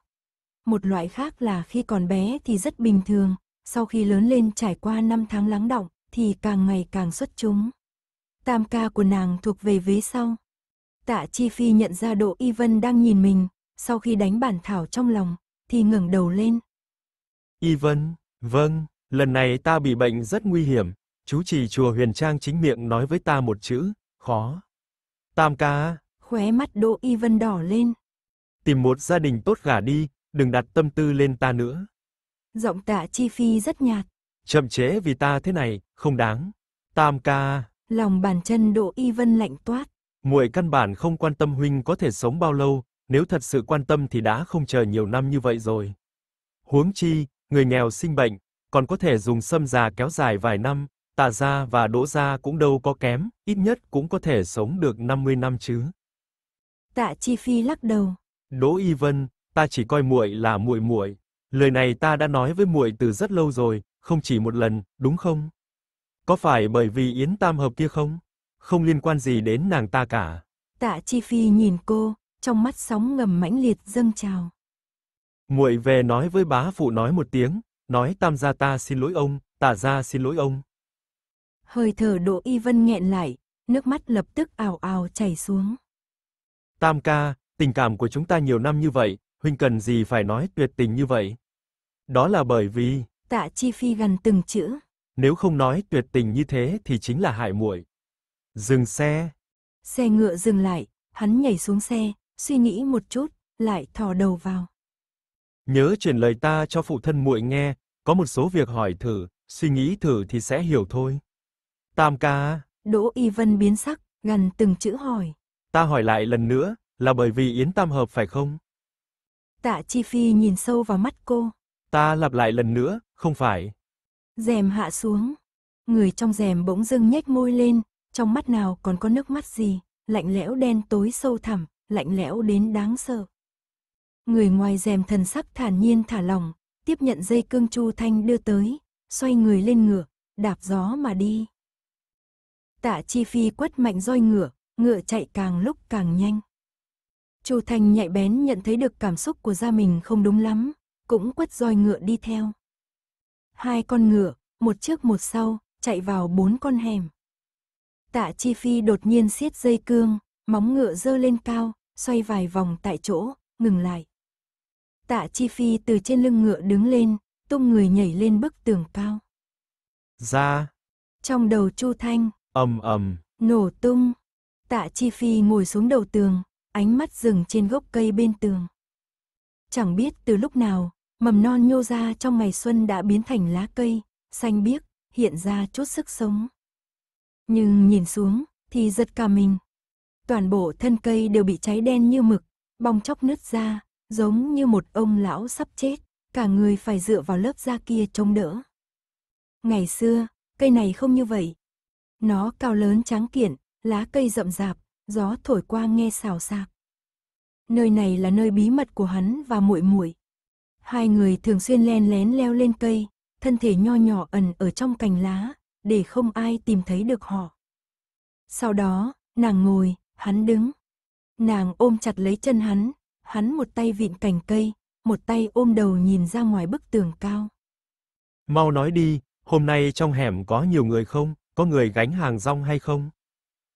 một loại khác là khi còn bé thì rất bình thường, sau khi lớn lên trải qua năm tháng lắng động thì càng ngày càng xuất chúng. Tam ca của nàng thuộc về vế sau. Tạ Chi Phi nhận ra đỗ Y Vân đang nhìn mình, sau khi đánh bản thảo trong lòng, thì ngẩng đầu lên. Y Vân, vâng, lần này ta bị bệnh rất nguy hiểm, chú trì chùa Huyền Trang chính miệng nói với ta một chữ, khó. Tam ca. Khóe mắt Đỗ Y Vân đỏ lên. Tìm một gia đình tốt gả đi, đừng đặt tâm tư lên ta nữa. Giọng tạ chi phi rất nhạt. Chậm chế vì ta thế này, không đáng. Tam ca. Lòng bàn chân độ y vân lạnh toát. Muội căn bản không quan tâm huynh có thể sống bao lâu, nếu thật sự quan tâm thì đã không chờ nhiều năm như vậy rồi. Huống chi, người nghèo sinh bệnh, còn có thể dùng sâm già kéo dài vài năm, tạ gia và đỗ gia cũng đâu có kém, ít nhất cũng có thể sống được 50 năm chứ. Tạ Chi Phi lắc đầu. Đỗ Y Vân, ta chỉ coi muội là muội muội. Lời này ta đã nói với muội từ rất lâu rồi, không chỉ một lần, đúng không? Có phải bởi vì Yến Tam hợp kia không? Không liên quan gì đến nàng ta cả. Tạ Chi Phi nhìn cô, trong mắt sóng ngầm mãnh liệt dâng trào. Muội về nói với bá phụ nói một tiếng, nói Tam gia ta xin lỗi ông, Tạ gia xin lỗi ông. Hơi thở Đỗ Y Vân nghẹn lại, nước mắt lập tức ào ào chảy xuống. Tam ca, tình cảm của chúng ta nhiều năm như vậy, huynh cần gì phải nói tuyệt tình như vậy? Đó là bởi vì... Tạ Chi Phi gần từng chữ. Nếu không nói tuyệt tình như thế thì chính là hại muội. Dừng xe. Xe ngựa dừng lại, hắn nhảy xuống xe, suy nghĩ một chút, lại thò đầu vào. Nhớ truyền lời ta cho phụ thân muội nghe, có một số việc hỏi thử, suy nghĩ thử thì sẽ hiểu thôi. Tam ca. Đỗ Y Vân biến sắc, gần từng chữ hỏi. Ta hỏi lại lần nữa, là bởi vì Yến Tam Hợp phải không? Tạ Chi Phi nhìn sâu vào mắt cô. Ta lặp lại lần nữa, không phải. Rèm hạ xuống. Người trong rèm bỗng dưng nhếch môi lên, trong mắt nào còn có nước mắt gì, lạnh lẽo đen tối sâu thẳm, lạnh lẽo đến đáng sợ. Người ngoài rèm thần sắc thản nhiên thả lỏng, tiếp nhận dây cương Chu Thanh đưa tới, xoay người lên ngựa, đạp gió mà đi. Tạ Chi Phi quất mạnh roi ngựa, ngựa chạy càng lúc càng nhanh. Chu Thanh nhạy bén nhận thấy được cảm xúc của gia mình không đúng lắm, cũng quất roi ngựa đi theo. Hai con ngựa, một trước một sau, chạy vào bốn con hẻm. Tạ Chi Phi đột nhiên siết dây cương, móng ngựa dơ lên cao, xoay vài vòng tại chỗ, ngừng lại. Tạ Chi Phi từ trên lưng ngựa đứng lên, tung người nhảy lên bức tường cao. Ra! Trong đầu Chu Thanh, ầm ầm, nổ tung. Tạ Chi Phi ngồi xuống đầu tường, ánh mắt dừng trên gốc cây bên tường. Chẳng biết từ lúc nào, mầm non nhô ra trong ngày xuân đã biến thành lá cây, xanh biếc, hiện ra chút sức sống. Nhưng nhìn xuống, thì giật cả mình. Toàn bộ thân cây đều bị cháy đen như mực, bong chóc nứt ra, giống như một ông lão sắp chết, cả người phải dựa vào lớp da kia chống đỡ. Ngày xưa, cây này không như vậy. Nó cao lớn tráng kiện, lá cây rậm rạp, gió thổi qua nghe xào xạc. Nơi này là nơi bí mật của hắn và muội muội. Hai người thường xuyên len lén leo lên cây, thân thể nho nhỏ ẩn ở trong cành lá, để không ai tìm thấy được họ. Sau đó, nàng ngồi, hắn đứng. Nàng ôm chặt lấy chân hắn, hắn một tay vịn cành cây, một tay ôm đầu nhìn ra ngoài bức tường cao. Mau nói đi, hôm nay trong hẻm có nhiều người không, có người gánh hàng rong hay không?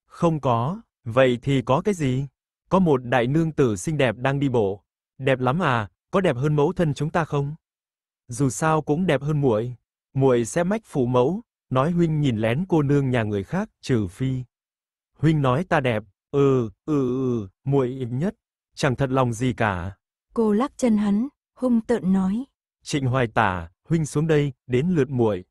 Không có. Vậy thì có cái gì? Có một đại nương tử xinh đẹp đang đi bộ. Đẹp lắm à, có đẹp hơn mẫu thân chúng ta không? Dù sao cũng đẹp hơn muội. Muội sẽ mách phụ mẫu, nói huynh nhìn lén cô nương nhà người khác, trừ phi. Huynh nói ta đẹp, ừ, ừ ừ, muội im nhất, chẳng thật lòng gì cả. Cô lắc chân hắn, hung tợn nói. Trịnh Hoài Tả, huynh xuống đây, đến lượt muội.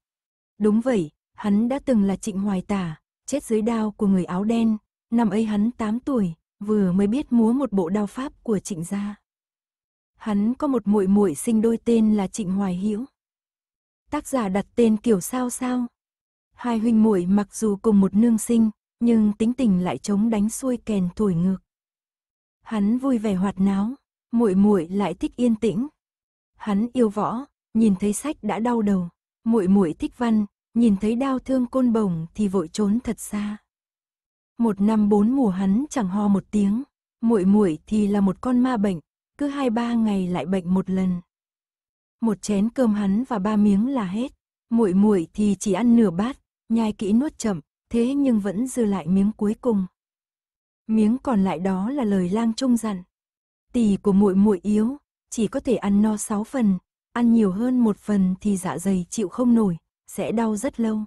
Đúng vậy, hắn đã từng là Trịnh Hoài Tả, chết dưới đao của người áo đen, Năm ấy hắn 8 tuổi, vừa mới biết múa một bộ đao pháp của Trịnh gia. Hắn có một muội muội sinh đôi tên là Trịnh Hoài Hiễu. Tác giả đặt tên kiểu sao sao. Hai huynh muội mặc dù cùng một nương sinh, nhưng tính tình lại chống đánh xuôi kèn thổi ngược. Hắn vui vẻ hoạt náo, muội muội lại thích yên tĩnh. Hắn yêu võ, nhìn thấy sách đã đau đầu, muội muội thích văn, nhìn thấy đau thương côn bổng thì vội trốn thật xa một năm bốn mùa hắn chẳng ho một tiếng, muội muội thì là một con ma bệnh, cứ hai ba ngày lại bệnh một lần. Một chén cơm hắn và ba miếng là hết, muội muội thì chỉ ăn nửa bát, nhai kỹ nuốt chậm, thế nhưng vẫn dư lại miếng cuối cùng. Miếng còn lại đó là lời lang trung dặn. Tỷ của muội muội yếu, chỉ có thể ăn no sáu phần, ăn nhiều hơn một phần thì dạ dày chịu không nổi, sẽ đau rất lâu.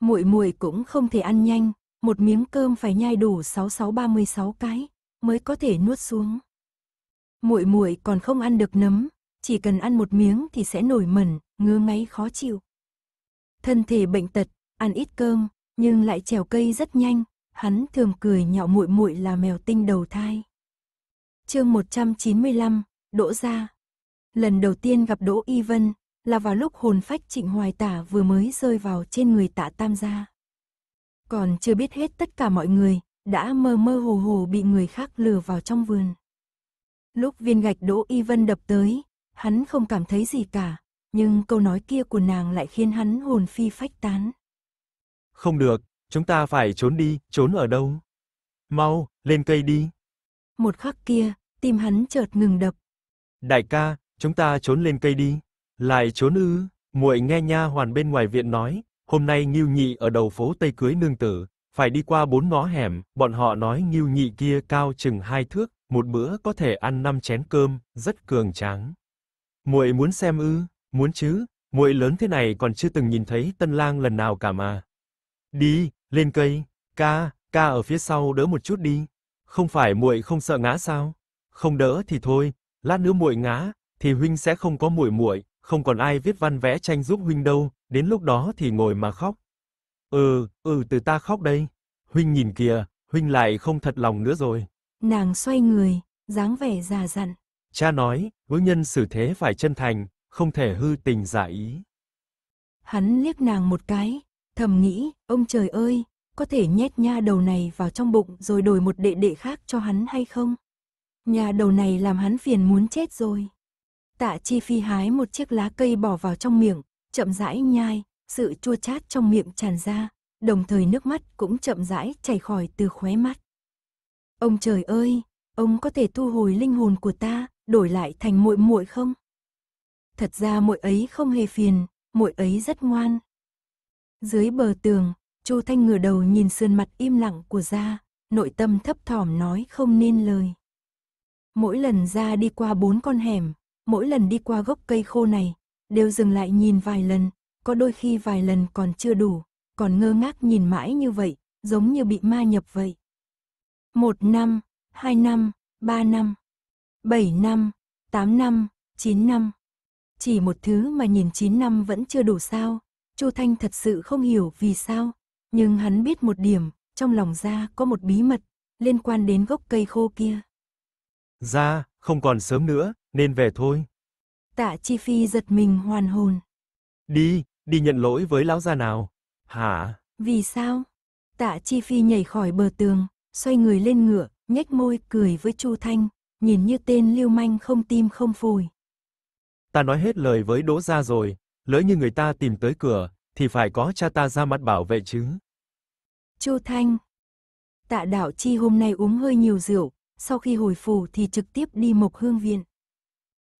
Muội muội cũng không thể ăn nhanh, một miếng cơm phải nhai đủ 6636 cái mới có thể nuốt xuống. Muội muội còn không ăn được nấm, chỉ cần ăn một miếng thì sẽ nổi mẩn, ngứa ngáy khó chịu. Thân thể bệnh tật, ăn ít cơm nhưng lại trèo cây rất nhanh, hắn thường cười nhạo muội muội là mèo tinh đầu thai. Chương 195, Đỗ gia. Lần đầu tiên gặp Đỗ Y Vân là vào lúc hồn phách Trịnh Hoài Tả vừa mới rơi vào trên người Tạ Tam gia còn chưa biết hết tất cả mọi người, đã mơ mơ hồ hồ bị người khác lừa vào trong vườn. Lúc viên gạch Đỗ Y Vân đập tới, hắn không cảm thấy gì cả, nhưng câu nói kia của nàng lại khiến hắn hồn phi phách tán. Không được, chúng ta phải trốn đi, trốn ở đâu? Mau, lên cây đi. Một khắc kia, tim hắn chợt ngừng đập. Đại ca, chúng ta trốn lên cây đi. Lại trốn ư? Muội nghe nha hoàn bên ngoài viện nói, Hôm nay Ngưu Nhị ở đầu phố Tây cưới nương tử, phải đi qua bốn ngõ hẻm, bọn họ nói Ngưu Nhị kia cao chừng hai thước, một bữa có thể ăn năm chén cơm, rất cường tráng. Muội muốn xem ư? Muốn chứ, muội lớn thế này còn chưa từng nhìn thấy tân lang lần nào cả mà. Đi, lên cây, ca, ca ở phía sau đỡ một chút đi. Không phải muội không sợ ngã sao? Không đỡ thì thôi, lát nữa muội ngã thì huynh sẽ không có muội muội, không còn ai viết văn vẽ tranh giúp huynh đâu, đến lúc đó thì ngồi mà khóc. Ừ, ừ từ ta khóc đây. Huynh nhìn kìa, huynh lại không thật lòng nữa rồi. Nàng xoay người, dáng vẻ già dặn. Cha nói, với nhân xử thế phải chân thành, không thể hư tình giả ý. Hắn liếc nàng một cái, thầm nghĩ, ông trời ơi, có thể nhét nha đầu này vào trong bụng rồi đổi một đệ đệ khác cho hắn hay không? Nhà đầu này làm hắn phiền muốn chết rồi. Tạ Chi Phi hái một chiếc lá cây bỏ vào trong miệng, chậm rãi nhai, sự chua chát trong miệng tràn ra, đồng thời nước mắt cũng chậm rãi chảy khỏi từ khóe mắt. Ông trời ơi, ông có thể thu hồi linh hồn của ta, đổi lại thành muội muội không? Thật ra muội ấy không hề phiền, muội ấy rất ngoan. Dưới bờ tường, Chu Thanh ngửa đầu nhìn sườn mặt im lặng của gia, nội tâm thấp thỏm nói không nên lời. Mỗi lần gia đi qua bốn con hẻm, mỗi lần đi qua gốc cây khô này, đều dừng lại nhìn vài lần, có đôi khi vài lần còn chưa đủ, còn ngơ ngác nhìn mãi như vậy, giống như bị ma nhập vậy. Một năm, hai năm, ba năm, bảy năm, tám năm, chín năm. Chỉ một thứ mà nhìn chín năm vẫn chưa đủ sao, Chu Thanh thật sự không hiểu vì sao, nhưng hắn biết một điểm, trong lòng ra có một bí mật liên quan đến gốc cây khô kia. Ra, không còn sớm nữa, nên về thôi. Tạ Chi Phi giật mình hoàn hồn. Đi, đi nhận lỗi với lão gia nào. Hả? Vì sao? Tạ Chi Phi nhảy khỏi bờ tường, xoay người lên ngựa, nhếch môi cười với Chu Thanh, nhìn như tên lưu manh không tim không phổi. Ta nói hết lời với Đỗ gia rồi, lỡ như người ta tìm tới cửa thì phải có cha ta ra mặt bảo vệ chứ. Chu Thanh Tạ Đạo Chi hôm nay uống hơi nhiều rượu, sau khi hồi phủ thì trực tiếp đi Mộc Hương Viện.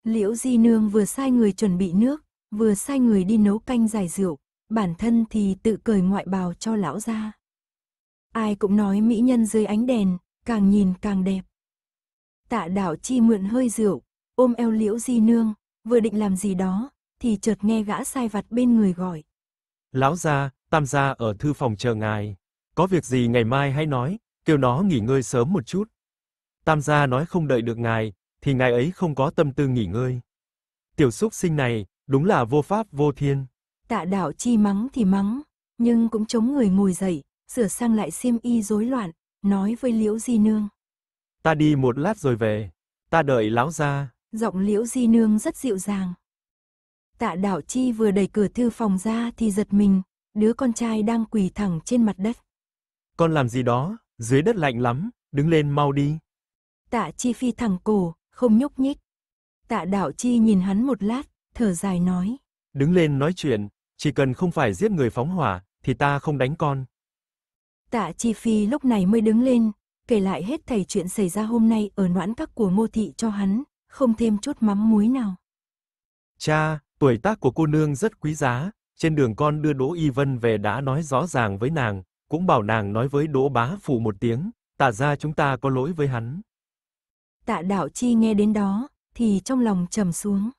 Liễu Di Nương vừa sai người chuẩn bị nước, vừa sai người đi nấu canh giải rượu, bản thân thì tự cởi ngoại bào cho lão ra. Ai cũng nói mỹ nhân dưới ánh đèn, càng nhìn càng đẹp. Tạ đảo chi mượn hơi rượu, ôm eo liễu di nương, vừa định làm gì đó, thì chợt nghe gã sai vặt bên người gọi. Lão gia, tam gia ở thư phòng chờ ngài. Có việc gì ngày mai hãy nói, kêu nó nghỉ ngơi sớm một chút. Tam gia nói không đợi được ngài, thì ngài ấy không có tâm tư nghỉ ngơi. Tiểu xúc sinh này, đúng là vô pháp vô thiên. Tạ đạo chi mắng thì mắng, nhưng cũng chống người ngồi dậy, sửa sang lại xiêm y rối loạn, nói với Liễu Di Nương. Ta đi một lát rồi về, ta đợi lão ra. Giọng Liễu Di Nương rất dịu dàng. Tạ đạo chi vừa đẩy cửa thư phòng ra thì giật mình, đứa con trai đang quỳ thẳng trên mặt đất. Con làm gì đó, dưới đất lạnh lắm, đứng lên mau đi. Tạ chi phi thẳng cổ, không nhúc nhích. Tạ Đạo Chi nhìn hắn một lát, thở dài nói. Đứng lên nói chuyện, chỉ cần không phải giết người phóng hỏa, thì ta không đánh con. Tạ Chi Phi lúc này mới đứng lên, kể lại hết thầy chuyện xảy ra hôm nay ở noãn các của ngô thị cho hắn, không thêm chút mắm muối nào. Cha, tuổi tác của cô nương rất quý giá, trên đường con đưa Đỗ Y Vân về đã nói rõ ràng với nàng, cũng bảo nàng nói với Đỗ Bá Phụ một tiếng, tạ ra chúng ta có lỗi với hắn. Tạ Đạo Chi nghe đến đó, thì trong lòng trầm xuống.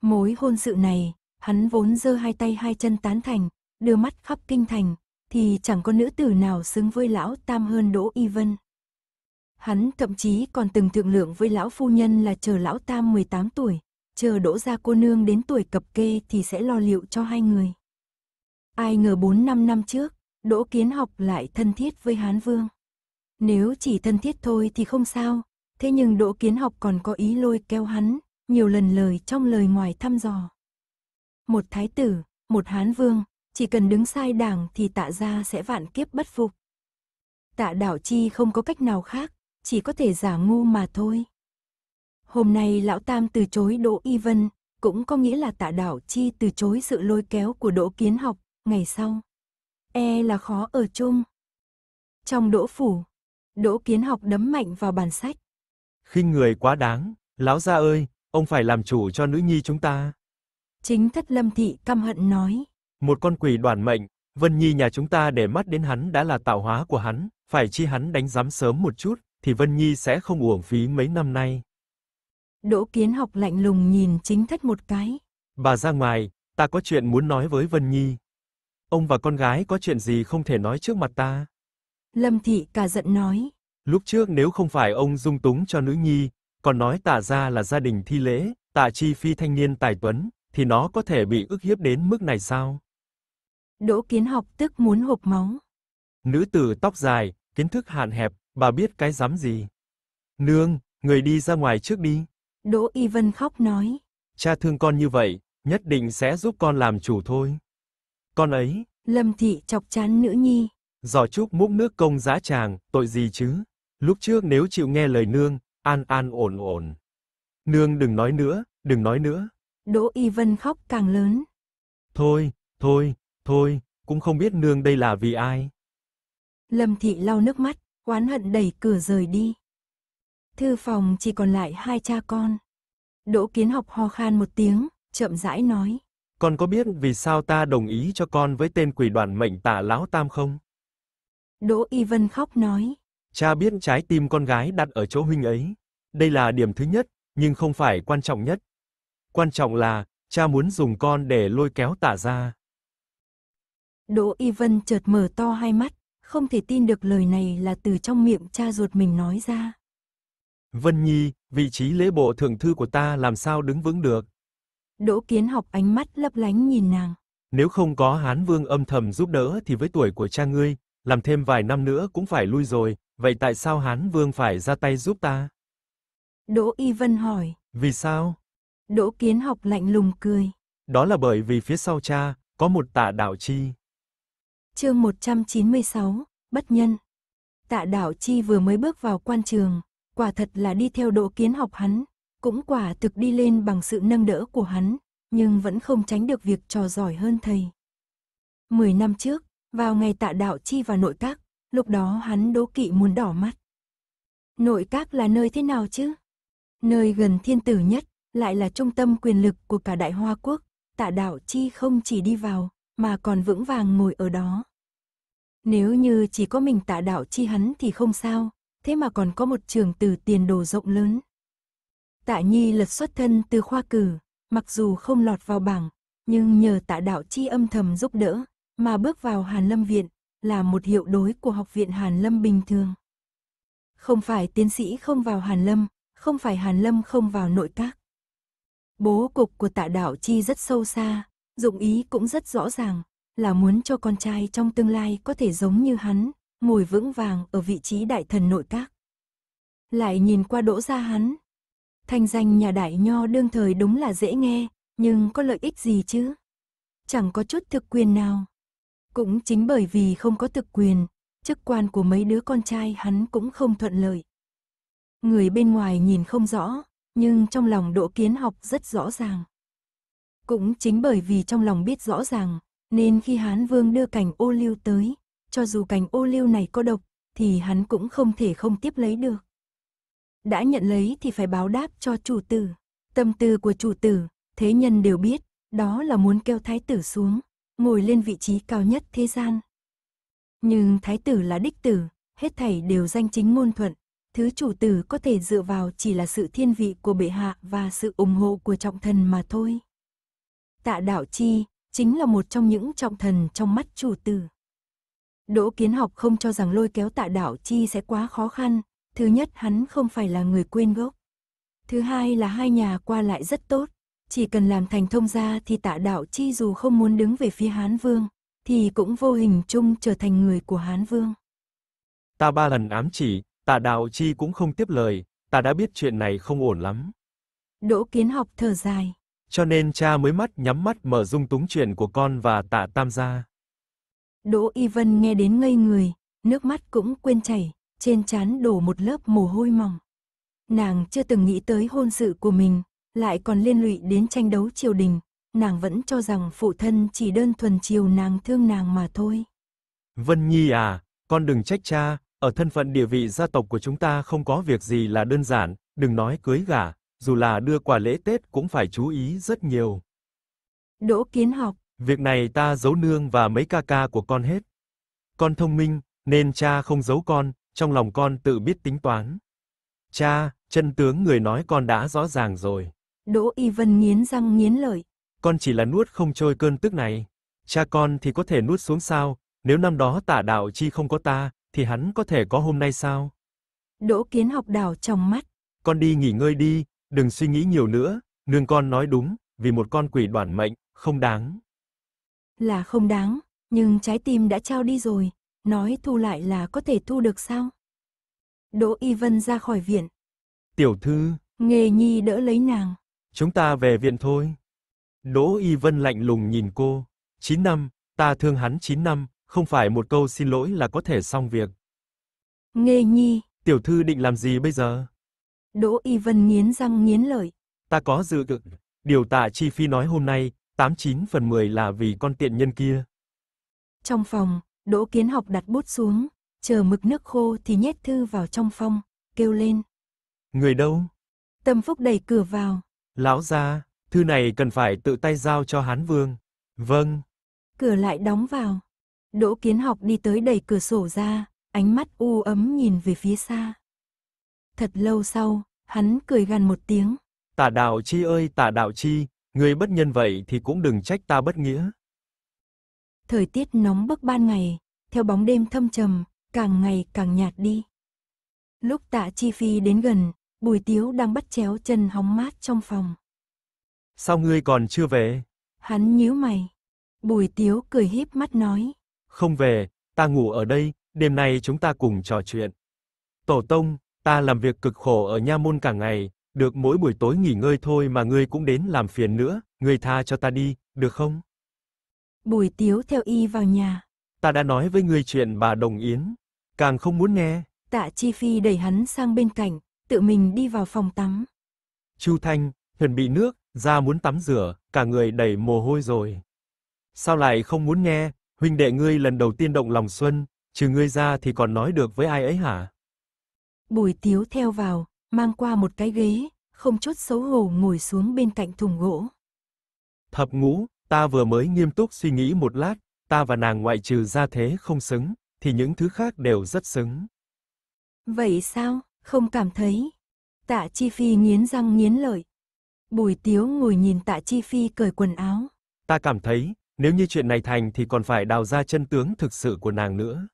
Mối hôn sự này, hắn vốn giơ hai tay hai chân tán thành, đưa mắt khắp kinh thành, thì chẳng có nữ tử nào xứng với lão tam hơn Đỗ Y Vân. Hắn thậm chí còn từng thượng lượng với lão phu nhân là chờ lão tam 18 tuổi, chờ đỗ ra cô nương đến tuổi cập kê thì sẽ lo liệu cho hai người. Ai ngờ 4-5 năm trước, đỗ kiến học lại thân thiết với Hán Vương. Nếu chỉ thân thiết thôi thì không sao, Thế nhưng Đỗ Kiến Học còn có ý lôi kéo hắn, nhiều lần lời trong lời ngoài thăm dò. Một thái tử, một hán vương, chỉ cần đứng sai đảng thì tạ gia sẽ vạn kiếp bất phục. Tạ đảo chi không có cách nào khác, chỉ có thể giả ngu mà thôi. Hôm nay lão tam từ chối Đỗ Y Vân, cũng có nghĩa là tạ đảo chi từ chối sự lôi kéo của Đỗ Kiến Học, ngày sau. E là khó ở chung. Trong Đỗ Phủ, Đỗ Kiến Học đấm mạnh vào bàn sách khinh người quá đáng, lão gia ơi, ông phải làm chủ cho nữ nhi chúng ta. Chính thất lâm thị căm hận nói. Một con quỷ đoản mệnh, Vân Nhi nhà chúng ta để mắt đến hắn đã là tạo hóa của hắn, phải chi hắn đánh giám sớm một chút, thì Vân Nhi sẽ không uổng phí mấy năm nay. Đỗ Kiến học lạnh lùng nhìn chính thất một cái. Bà ra ngoài, ta có chuyện muốn nói với Vân Nhi. Ông và con gái có chuyện gì không thể nói trước mặt ta? Lâm Thị cả giận nói. Lúc trước nếu không phải ông dung túng cho nữ nhi, còn nói Tạ gia là gia đình thi lễ, Tạ Chi Phi thanh niên tài tuấn, thì nó có thể bị ức hiếp đến mức này sao? Đỗ Kiến Học tức muốn hộc máu. Nữ tử tóc dài, kiến thức hạn hẹp, bà biết cái dám gì? Nương, người đi ra ngoài trước đi. Đỗ Y Vân khóc nói. Cha thương con như vậy, nhất định sẽ giúp con làm chủ thôi. Con ấy. Lâm Thị chọc chán nữ nhi. Giò chúc múc nước công giá tràng, tội gì chứ? Lúc trước nếu chịu nghe lời nương, an an ổn ổn. Nương đừng nói nữa, đừng nói nữa. Đỗ Y Vân khóc càng lớn. Thôi, thôi, thôi, cũng không biết nương đây là vì ai. Lâm Thị lau nước mắt, oán hận đẩy cửa rời đi. Thư phòng chỉ còn lại hai cha con. Đỗ Kiến học ho khan một tiếng, chậm rãi nói. Con có biết vì sao ta đồng ý cho con với tên quỷ đoàn mệnh tả láo tam không? Đỗ Y Vân khóc nói. Cha biết trái tim con gái đặt ở chỗ huynh ấy. Đây là điểm thứ nhất, nhưng không phải quan trọng nhất. Quan trọng là, cha muốn dùng con để lôi kéo tả ra. Đỗ Y Vân chợt mở to hai mắt, không thể tin được lời này là từ trong miệng cha ruột mình nói ra. Vân Nhi, vị trí lễ bộ thượng thư của ta làm sao đứng vững được? Đỗ Kiến học ánh mắt lấp lánh nhìn nàng. Nếu không có Hán Vương âm thầm giúp đỡ thì với tuổi của cha ngươi, làm thêm vài năm nữa cũng phải lui rồi, Vậy tại sao Hán Vương phải ra tay giúp ta? Đỗ Y Vân hỏi. Vì sao? Đỗ Kiến học lạnh lùng cười. Đó là bởi vì phía sau cha, có một tạ đạo chi. chương 196, Bất Nhân. Tạ đạo chi vừa mới bước vào quan trường, quả thật là đi theo Đỗ Kiến học hắn, cũng quả thực đi lên bằng sự nâng đỡ của hắn, nhưng vẫn không tránh được việc trò giỏi hơn thầy. Mười năm trước, vào ngày tạ đạo chi và nội các, lúc đó hắn đố kỵ muốn đỏ mắt. Nội các là nơi thế nào chứ? Nơi gần thiên tử nhất, lại là trung tâm quyền lực của cả đại hoa quốc, tạ đạo chi không chỉ đi vào, mà còn vững vàng ngồi ở đó. Nếu như chỉ có mình tạ đạo chi hắn thì không sao, thế mà còn có một trường từ tiền đồ rộng lớn. Tạ Nhi lật xuất thân từ khoa cử, mặc dù không lọt vào bảng, nhưng nhờ tạ đạo chi âm thầm giúp đỡ, mà bước vào Hàn Lâm Viện, là một hiệu đối của Học viện Hàn Lâm bình thường. Không phải tiến sĩ không vào Hàn Lâm, không phải Hàn Lâm không vào nội các. Bố cục của tạ đạo chi rất sâu xa, dụng ý cũng rất rõ ràng, là muốn cho con trai trong tương lai có thể giống như hắn, ngồi vững vàng ở vị trí đại thần nội các. Lại nhìn qua đỗ ra hắn. Thanh danh nhà đại nho đương thời đúng là dễ nghe, nhưng có lợi ích gì chứ? Chẳng có chút thực quyền nào. Cũng chính bởi vì không có thực quyền, chức quan của mấy đứa con trai hắn cũng không thuận lợi. Người bên ngoài nhìn không rõ, nhưng trong lòng Đỗ Kiến học rất rõ ràng. Cũng chính bởi vì trong lòng biết rõ ràng, nên khi Hán Vương đưa cảnh ô liu tới, cho dù cảnh ô liu này có độc, thì hắn cũng không thể không tiếp lấy được. Đã nhận lấy thì phải báo đáp cho chủ tử. Tâm tư của chủ tử, thế nhân đều biết, đó là muốn kêu thái tử xuống, ngồi lên vị trí cao nhất thế gian. Nhưng thái tử là đích tử, hết thảy đều danh chính ngôn thuận, thứ chủ tử có thể dựa vào chỉ là sự thiên vị của bệ hạ và sự ủng hộ của trọng thần mà thôi. Tạ Đạo Chi chính là một trong những trọng thần trong mắt chủ tử. Đỗ Kiến Học không cho rằng lôi kéo Tạ Đạo Chi sẽ quá khó khăn, thứ nhất hắn không phải là người quên gốc. Thứ hai là hai nhà qua lại rất tốt, chỉ cần làm thành thông gia thì tạ đạo chi dù không muốn đứng về phía Hán Vương, thì cũng vô hình chung trở thành người của Hán Vương. Ta ba lần ám chỉ, tạ đạo chi cũng không tiếp lời, ta đã biết chuyện này không ổn lắm. Đỗ kiến học thở dài. Cho nên cha mới mắt nhắm mắt mở dung túng chuyện của con và tạ tam gia. Đỗ Y Vân nghe đến ngây người, nước mắt cũng quên chảy, trên trán đổ một lớp mồ hôi mỏng. Nàng chưa từng nghĩ tới hôn sự của mình, lại còn liên lụy đến tranh đấu triều đình, nàng vẫn cho rằng phụ thân chỉ đơn thuần chiều nàng thương nàng mà thôi. Vân Nhi à, con đừng trách cha, ở thân phận địa vị gia tộc của chúng ta không có việc gì là đơn giản, đừng nói cưới gả, dù là đưa quà lễ Tết cũng phải chú ý rất nhiều. Đỗ Kiến học. Việc này ta giấu nương và mấy ca ca của con hết. Con thông minh, nên cha không giấu con, trong lòng con tự biết tính toán. Cha, chân tướng người nói con đã rõ ràng rồi. Đỗ Y Vân nghiến răng nghiến lợi. Con chỉ là nuốt không trôi cơn tức này. Cha con thì có thể nuốt xuống sao, nếu năm đó tả đạo chi không có ta, thì hắn có thể có hôm nay sao? Đỗ Kiến học đảo trong mắt. Con đi nghỉ ngơi đi, đừng suy nghĩ nhiều nữa, nương con nói đúng, vì một con quỷ đoản mệnh, không đáng. Là không đáng, nhưng trái tim đã trao đi rồi, nói thu lại là có thể thu được sao? Đỗ Y Vân ra khỏi viện. Tiểu thư. Nghề nhi đỡ lấy nàng chúng ta về viện thôi. Đỗ Y Vân lạnh lùng nhìn cô, 9 năm, ta thương hắn 9 năm, không phải một câu xin lỗi là có thể xong việc. Nghê Nhi, tiểu thư định làm gì bây giờ? Đỗ Y Vân nghiến răng nghiến lợi. Ta có dự cực, điều tạ chi phi nói hôm nay, 89 phần 10 là vì con tiện nhân kia. Trong phòng, Đỗ Kiến Học đặt bút xuống, chờ mực nước khô thì nhét thư vào trong phong, kêu lên. Người đâu? Tâm Phúc đẩy cửa vào, Lão gia, thư này cần phải tự tay giao cho Hán Vương. Vâng. Cửa lại đóng vào. Đỗ Kiến Học đi tới đẩy cửa sổ ra, ánh mắt u ấm nhìn về phía xa. Thật lâu sau, hắn cười gằn một tiếng. Tả đạo chi ơi tả đạo chi, người bất nhân vậy thì cũng đừng trách ta bất nghĩa. Thời tiết nóng bức ban ngày, theo bóng đêm thâm trầm, càng ngày càng nhạt đi. Lúc tạ chi phi đến gần, Bùi Tiếu đang bắt chéo chân hóng mát trong phòng. Sao ngươi còn chưa về? Hắn nhíu mày. Bùi Tiếu cười híp mắt nói. Không về, ta ngủ ở đây, đêm nay chúng ta cùng trò chuyện. Tổ tông, ta làm việc cực khổ ở nha môn cả ngày, được mỗi buổi tối nghỉ ngơi thôi mà ngươi cũng đến làm phiền nữa, ngươi tha cho ta đi, được không? Bùi Tiếu theo y vào nhà. Ta đã nói với ngươi chuyện bà Đồng Yến, càng không muốn nghe. Tạ Chi Phi đẩy hắn sang bên cạnh, tự mình đi vào phòng tắm. Chu Thanh, chuẩn bị nước, ra muốn tắm rửa, cả người đầy mồ hôi rồi. Sao lại không muốn nghe, huynh đệ ngươi lần đầu tiên động lòng xuân, trừ ngươi ra thì còn nói được với ai ấy hả? Bùi Tiếu theo vào, mang qua một cái ghế, không chút xấu hổ ngồi xuống bên cạnh thùng gỗ. Thập ngũ, ta vừa mới nghiêm túc suy nghĩ một lát, ta và nàng ngoại trừ gia thế không xứng, thì những thứ khác đều rất xứng. Vậy sao? Không cảm thấy. Tạ Chi Phi nghiến răng nghiến lợi. Bùi Tiếu ngồi nhìn Tạ Chi Phi cởi quần áo. Ta cảm thấy, nếu như chuyện này thành thì còn phải đào ra chân tướng thực sự của nàng nữa.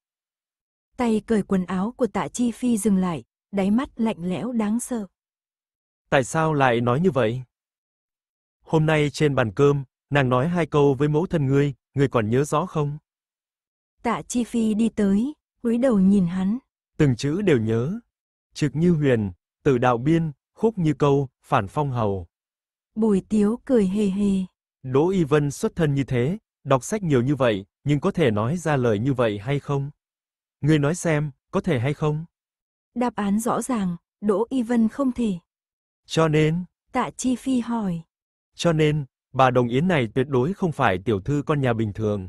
Tay cởi quần áo của Tạ Chi Phi dừng lại, đáy mắt lạnh lẽo đáng sợ. Tại sao lại nói như vậy? Hôm nay trên bàn cơm, nàng nói hai câu với mẫu thân ngươi, ngươi còn nhớ rõ không? Tạ Chi Phi đi tới, cúi đầu nhìn hắn. Từng chữ đều nhớ, trực như huyền, tử đạo biên, khúc như câu, phản phong hầu. Bùi Tiếu cười hề hề. Đỗ Y Vân xuất thân như thế, đọc sách nhiều như vậy, nhưng có thể nói ra lời như vậy hay không? người nói xem, có thể hay không? Đáp án rõ ràng, Đỗ Y Vân không thể. Cho nên, Tạ Chi Phi hỏi. Cho nên, bà Đồng Yến này tuyệt đối không phải tiểu thư con nhà bình thường.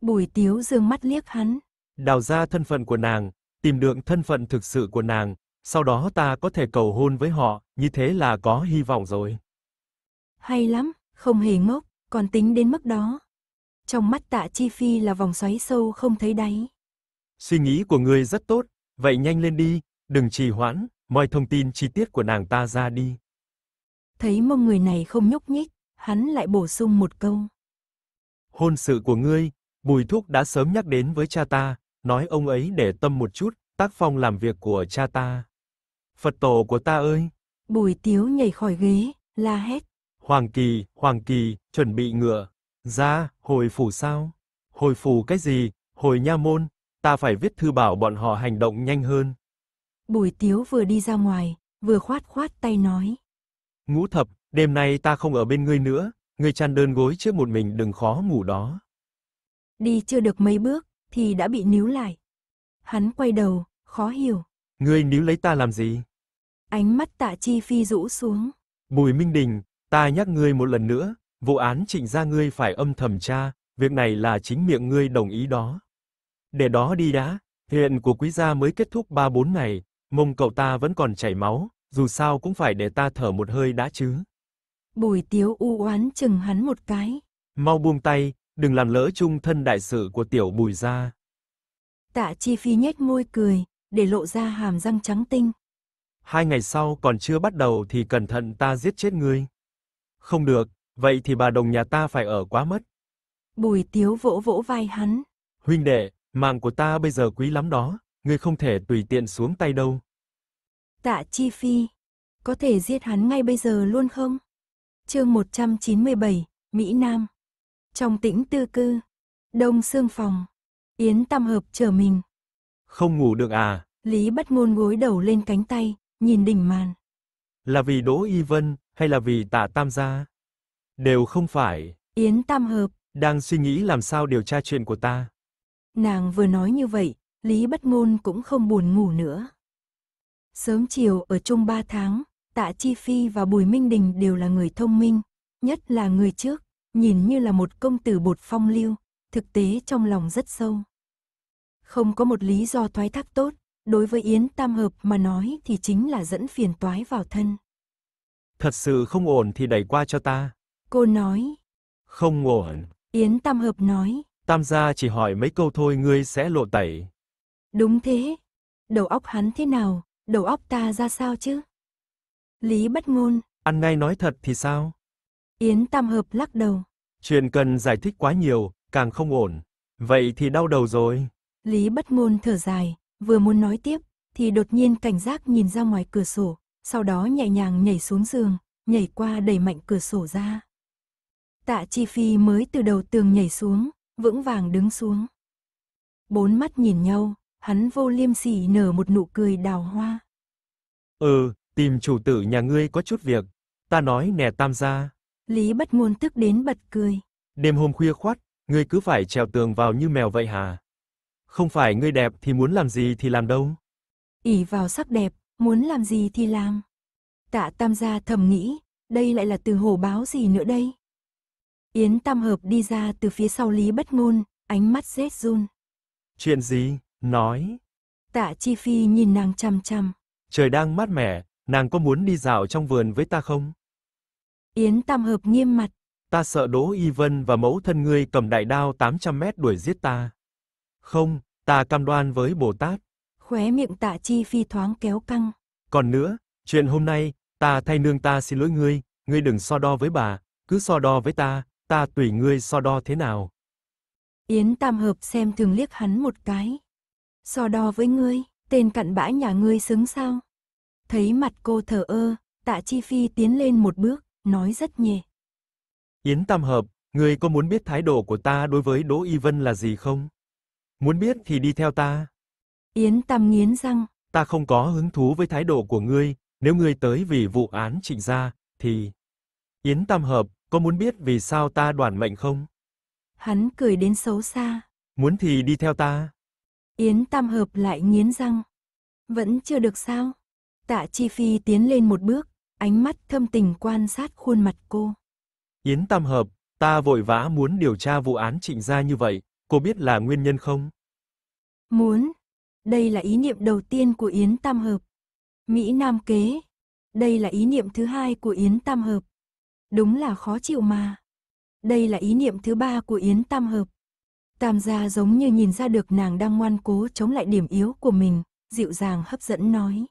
Bùi Tiếu dương mắt liếc hắn. Đào ra thân phận của nàng, tìm được thân phận thực sự của nàng, sau đó ta có thể cầu hôn với họ, như thế là có hy vọng rồi. Hay lắm, không hề ngốc, còn tính đến mức đó. Trong mắt tạ chi phi là vòng xoáy sâu không thấy đáy. Suy nghĩ của ngươi rất tốt, vậy nhanh lên đi, đừng trì hoãn, moi thông tin chi tiết của nàng ta ra đi. Thấy mông người này không nhúc nhích, hắn lại bổ sung một câu. Hôn sự của ngươi, Bùi Thúc đã sớm nhắc đến với cha ta, nói ông ấy để tâm một chút, tác phong làm việc của cha ta. Phật tổ của ta ơi! Bùi tiếu nhảy khỏi ghế, la hét. Hoàng kỳ, Hoàng kỳ, chuẩn bị ngựa. Ra, hồi phủ sao? Hồi phủ cái gì? Hồi nha môn. Ta phải viết thư bảo bọn họ hành động nhanh hơn. Bùi tiếu vừa đi ra ngoài, vừa khoát khoát tay nói. Ngũ thập, đêm nay ta không ở bên ngươi nữa, ngươi chăn đơn gối trước một mình đừng khó ngủ đó. Đi chưa được mấy bước, thì đã bị níu lại. Hắn quay đầu, khó hiểu. Ngươi níu lấy ta làm gì? Ánh mắt tạ chi phi rũ xuống. Bùi Minh Đình, ta nhắc ngươi một lần nữa, vụ án trịnh gia ngươi phải âm thầm tra, việc này là chính miệng ngươi đồng ý đó. Để đó đi đã, hiện của quý gia mới kết thúc 3-4 ngày, mông cậu ta vẫn còn chảy máu, dù sao cũng phải để ta thở một hơi đã chứ. Bùi tiếu u oán chừng hắn một cái. Mau buông tay, đừng làm lỡ chung thân đại sự của tiểu bùi gia. Tạ chi phi nhếch môi cười, để lộ ra hàm răng trắng tinh hai ngày sau còn chưa bắt đầu thì cẩn thận ta giết chết ngươi. Không được, vậy thì bà đồng nhà ta phải ở quá mất. Bùi Tiếu vỗ vỗ vai hắn. Huynh đệ, mạng của ta bây giờ quý lắm đó, ngươi không thể tùy tiện xuống tay đâu. Tạ Chi Phi, có thể giết hắn ngay bây giờ luôn không? Chương 197, Mỹ Nam. Trong tĩnh tư cư, đông xương phòng, Yến Tam Hợp chờ mình. Không ngủ được à? Lý bất ngôn gối đầu lên cánh tay, nhìn đỉnh màn. Là vì Đỗ Y Vân hay là vì Tạ Tam gia? Đều không phải. Yến Tam Hợp đang suy nghĩ làm sao điều tra chuyện của ta. Nàng vừa nói như vậy, Lý Bất Ngôn cũng không buồn ngủ nữa. Sớm chiều ở chung 3 tháng, Tạ Chi Phi và Bùi Minh Đình đều là người thông minh, nhất là người trước, nhìn như là một công tử bột phong lưu, thực tế trong lòng rất sâu. Không có một lý do thoái thác tốt, đối với Yến Tam Hợp mà nói thì chính là dẫn phiền toái vào thân. Thật sự không ổn thì đẩy qua cho ta. Cô nói. Không ổn. Yến Tam Hợp nói. Tam gia chỉ hỏi mấy câu thôi ngươi sẽ lộ tẩy. Đúng thế. Đầu óc hắn thế nào, đầu óc ta ra sao chứ? Lý bất ngôn. Ăn ngay nói thật thì sao? Yến Tam Hợp lắc đầu. Chuyện cần giải thích quá nhiều, càng không ổn. Vậy thì đau đầu rồi. Lý bất ngôn thở dài, Vừa muốn nói tiếp, thì đột nhiên cảnh giác nhìn ra ngoài cửa sổ, sau đó nhẹ nhàng nhảy xuống giường, nhảy qua đẩy mạnh cửa sổ ra. Tạ Chi Phi mới từ đầu tường nhảy xuống, vững vàng đứng xuống. Bốn mắt nhìn nhau, hắn vô liêm sỉ nở một nụ cười đào hoa. Ừ, tìm chủ tử nhà ngươi có chút việc, ta nói nè tam gia. Lý bất ngôn tức đến bật cười. Đêm hôm khuya khoát, ngươi cứ phải trèo tường vào như mèo vậy hả? Không phải ngươi đẹp thì muốn làm gì thì làm đâu. ỉ vào sắc đẹp, muốn làm gì thì làm. Tạ Tam gia thầm nghĩ, đây lại là từ hồ báo gì nữa đây? Yến Tam Hợp đi ra từ phía sau Lý Bất Ngôn, ánh mắt rết run. Chuyện gì? Nói. Tạ Chi Phi nhìn nàng chăm chăm. Trời đang mát mẻ, nàng có muốn đi dạo trong vườn với ta không? Yến Tam Hợp nghiêm mặt. Ta sợ Đỗ Y Vân và mẫu thân ngươi cầm đại đao 800 mét đuổi giết ta. Không, ta cam đoan với Bồ Tát. Khóe miệng tạ chi phi thoáng kéo căng. Còn nữa, chuyện hôm nay, ta thay nương ta xin lỗi ngươi, ngươi đừng so đo với bà, cứ so đo với ta, ta tùy ngươi so đo thế nào. Yến Tam Hợp xem thường liếc hắn một cái. So đo với ngươi, tên cặn bã nhà ngươi xứng sao? Thấy mặt cô thở ơ, tạ chi phi tiến lên một bước, nói rất nhẹ. Yến Tam Hợp, ngươi có muốn biết thái độ của ta đối với Đỗ Y Vân là gì không? Muốn biết thì đi theo ta. Yến Tam nghiến răng. Ta không có hứng thú với thái độ của ngươi, nếu ngươi tới vì vụ án trịnh gia, thì... Yến Tam Hợp, có muốn biết vì sao ta đoàn mệnh không? Hắn cười đến xấu xa. Muốn thì đi theo ta. Yến Tam Hợp lại nghiến răng. Vẫn chưa được sao? Tạ Chi Phi tiến lên một bước, ánh mắt thâm tình quan sát khuôn mặt cô. Yến Tam Hợp, ta vội vã muốn điều tra vụ án trịnh gia như vậy, Cô biết là nguyên nhân không? Muốn. Đây là ý niệm đầu tiên của Yến Tam Hợp. Mỹ Nam Kế. Đây là ý niệm thứ hai của Yến Tam Hợp. Đúng là khó chịu mà. Đây là ý niệm thứ ba của Yến Tam Hợp. Tam gia giống như nhìn ra được nàng đang ngoan cố chống lại điểm yếu của mình, dịu dàng hấp dẫn nói.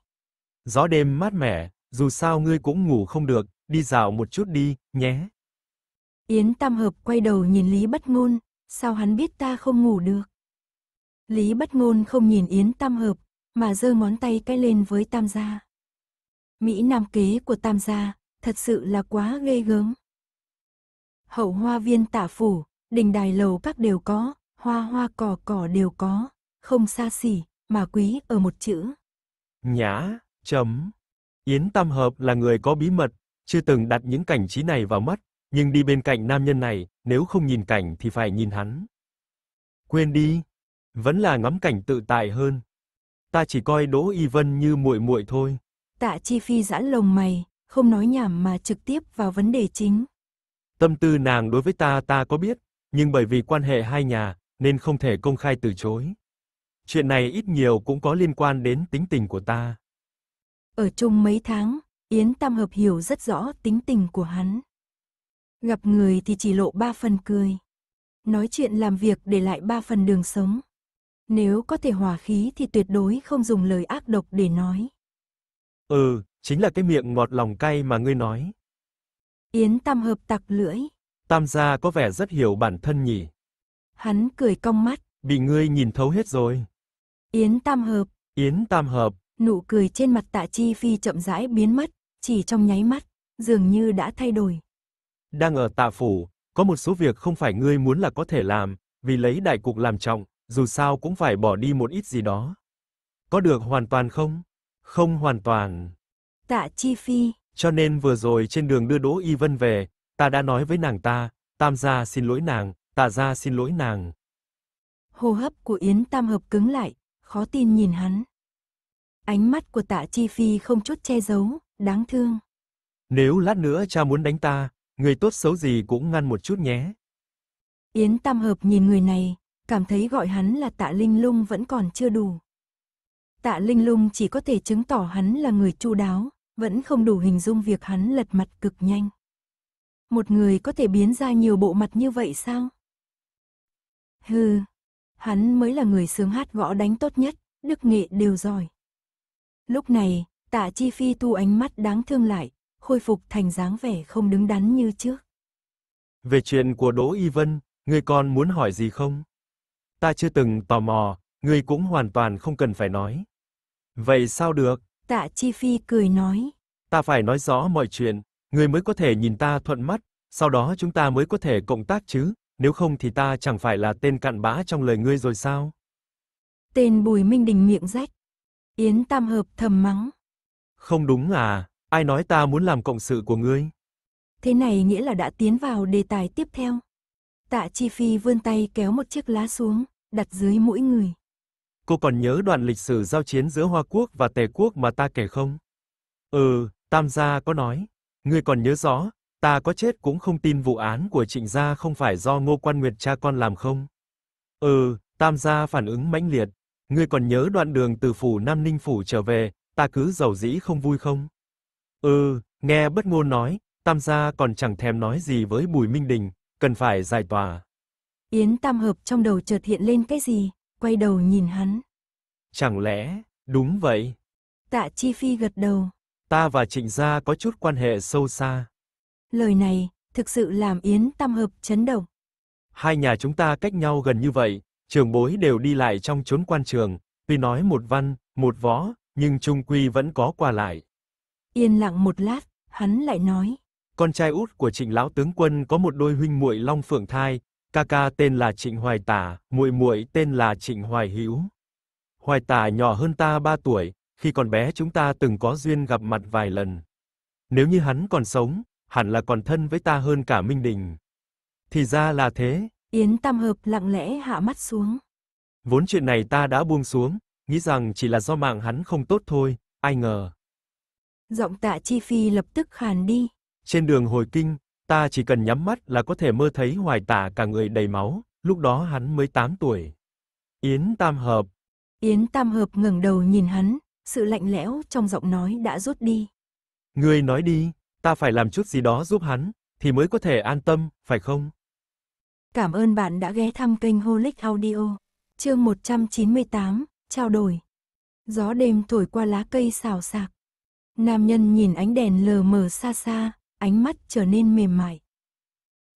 Gió đêm mát mẻ, dù sao ngươi cũng ngủ không được, đi dạo một chút đi, nhé. Yến Tam Hợp quay đầu nhìn Lý Bất Ngôn, sao hắn biết ta không ngủ được? Lý bất ngôn không nhìn Yến Tam Hợp, mà giơ ngón tay cái lên với Tam gia. Mỹ Nam kế của Tam gia, thật sự là quá ghê gớm. Hậu hoa viên tả phủ, đình đài lầu các đều có, hoa hoa cỏ cỏ đều có, không xa xỉ, mà quý ở một chữ. Nhã, chấm. Yến Tam Hợp là người có bí mật, chưa từng đặt những cảnh trí này vào mắt, nhưng đi bên cạnh nam nhân này, nếu không nhìn cảnh thì phải nhìn hắn. Quên đi, vẫn là ngắm cảnh tự tại hơn. Ta chỉ coi Đỗ Y Vân như muội muội thôi. Tạ Chi Phi giãn lồng mày, không nói nhảm mà trực tiếp vào vấn đề chính. Tâm tư nàng đối với ta ta có biết, nhưng bởi vì quan hệ hai nhà nên không thể công khai từ chối. Chuyện này ít nhiều cũng có liên quan đến tính tình của ta. Ở chung mấy tháng, Yến Tam Hợp hiểu rất rõ tính tình của hắn. Gặp người thì chỉ lộ ba phần cười. Nói chuyện làm việc để lại ba phần đường sống. Nếu có thể hòa khí thì tuyệt đối không dùng lời ác độc để nói. Ừ, chính là cái miệng ngọt lòng cay mà ngươi nói. Yến Tam hợp tặc lưỡi. Tam gia có vẻ rất hiểu bản thân nhỉ. Hắn cười cong mắt. Bị ngươi nhìn thấu hết rồi. Yến Tam hợp. Yến Tam hợp. Nụ cười trên mặt tạ chi phi chậm rãi biến mất, chỉ trong nháy mắt, dường như đã thay đổi. Đang ở tạ phủ, có một số việc không phải ngươi muốn là có thể làm, vì lấy đại cục làm trọng, dù sao cũng phải bỏ đi một ít gì đó. Có được hoàn toàn không? Không hoàn toàn. Tạ Chi Phi. Cho nên vừa rồi trên đường đưa Đỗ Y Vân về, ta đã nói với nàng ta, Tam gia xin lỗi nàng, Tạ gia xin lỗi nàng. Hô hấp của Yến Tam hợp cứng lại, khó tin nhìn hắn. Ánh mắt của Tạ Chi Phi không chút che giấu, đáng thương. Nếu lát nữa cha muốn đánh ta, người tốt xấu gì cũng ngăn một chút nhé. Yến Tam Hợp nhìn người này, cảm thấy gọi hắn là tạ linh lung vẫn còn chưa đủ. Tạ linh lung chỉ có thể chứng tỏ hắn là người chu đáo, vẫn không đủ hình dung việc hắn lật mặt cực nhanh. Một người có thể biến ra nhiều bộ mặt như vậy sao? Hừ, hắn mới là người sướng hát gõ đánh tốt nhất, đức nghệ đều giỏi. Lúc này, tạ chi phi thu ánh mắt đáng thương lại, khôi phục thành dáng vẻ không đứng đắn như trước. Về chuyện của Đỗ Y Vân, ngươi còn muốn hỏi gì không? Ta chưa từng tò mò, ngươi cũng hoàn toàn không cần phải nói. Vậy sao được? Tạ Chi Phi cười nói. Ta phải nói rõ mọi chuyện, ngươi mới có thể nhìn ta thuận mắt, sau đó chúng ta mới có thể cộng tác chứ, nếu không thì ta chẳng phải là tên cặn bã trong lời ngươi rồi sao? Tên Bùi Minh Đình miệng rách. Yến Tam Hợp thầm mắng. Không đúng à, Ai nói ta muốn làm cộng sự của ngươi? Thế này nghĩa là đã tiến vào đề tài tiếp theo. Tạ Chi Phi vươn tay kéo một chiếc lá xuống, đặt dưới mũi người. Cô còn nhớ đoạn lịch sử giao chiến giữa Hoa Quốc và Tề Quốc mà ta kể không? Ừ, Tam gia có nói. Ngươi còn nhớ rõ, ta có chết cũng không tin vụ án của Trịnh gia không phải do Ngô Quan Nguyệt cha con làm không? Ừ, Tam gia phản ứng mãnh liệt. Ngươi còn nhớ đoạn đường từ phủ Nam Ninh phủ trở về, ta cứ giàu dĩ không vui không? Ừ, nghe bất ngôn nói, Tam gia còn chẳng thèm nói gì với Bùi Minh Đình, cần phải giải tỏa. Yến Tam Hợp trong đầu chợt hiện lên cái gì, quay đầu nhìn hắn. Chẳng lẽ, đúng vậy? Tạ Chi Phi gật đầu. Ta và Trịnh gia có chút quan hệ sâu xa. Lời này, thực sự làm Yến Tam Hợp chấn động. Hai nhà chúng ta cách nhau gần như vậy, trường bối đều đi lại trong chốn quan trường, tuy nói một văn, một võ, nhưng trung quy vẫn có qua lại. Yên lặng một lát, hắn lại nói. Con trai út của trịnh lão tướng quân có một đôi huynh muội long phượng thai, ca ca tên là trịnh hoài tả, muội muội tên là trịnh hoài hữu. Hoài tả nhỏ hơn ta 3 tuổi, khi còn bé chúng ta từng có duyên gặp mặt vài lần. Nếu như hắn còn sống, hẳn là còn thân với ta hơn cả Minh Đình. Thì ra là thế. Yến Tam Hợp lặng lẽ hạ mắt xuống. Vốn chuyện này ta đã buông xuống, nghĩ rằng chỉ là do mạng hắn không tốt thôi, ai ngờ. Giọng tạ chi phi lập tức khàn đi. Trên đường hồi kinh, ta chỉ cần nhắm mắt là có thể mơ thấy hoài tạ cả người đầy máu, lúc đó hắn mới 8 tuổi. Yến Tam Hợp. Yến Tam Hợp ngẩng đầu nhìn hắn, sự lạnh lẽo trong giọng nói đã rút đi. Ngươi nói đi, ta phải làm chút gì đó giúp hắn, thì mới có thể an tâm, phải không? Cảm ơn bạn đã ghé thăm kênh Holic Audio. Chương 198, trao đổi. Gió đêm thổi qua lá cây xào xạc, Nam nhân nhìn ánh đèn lờ mờ xa xa, ánh mắt trở nên mềm mại.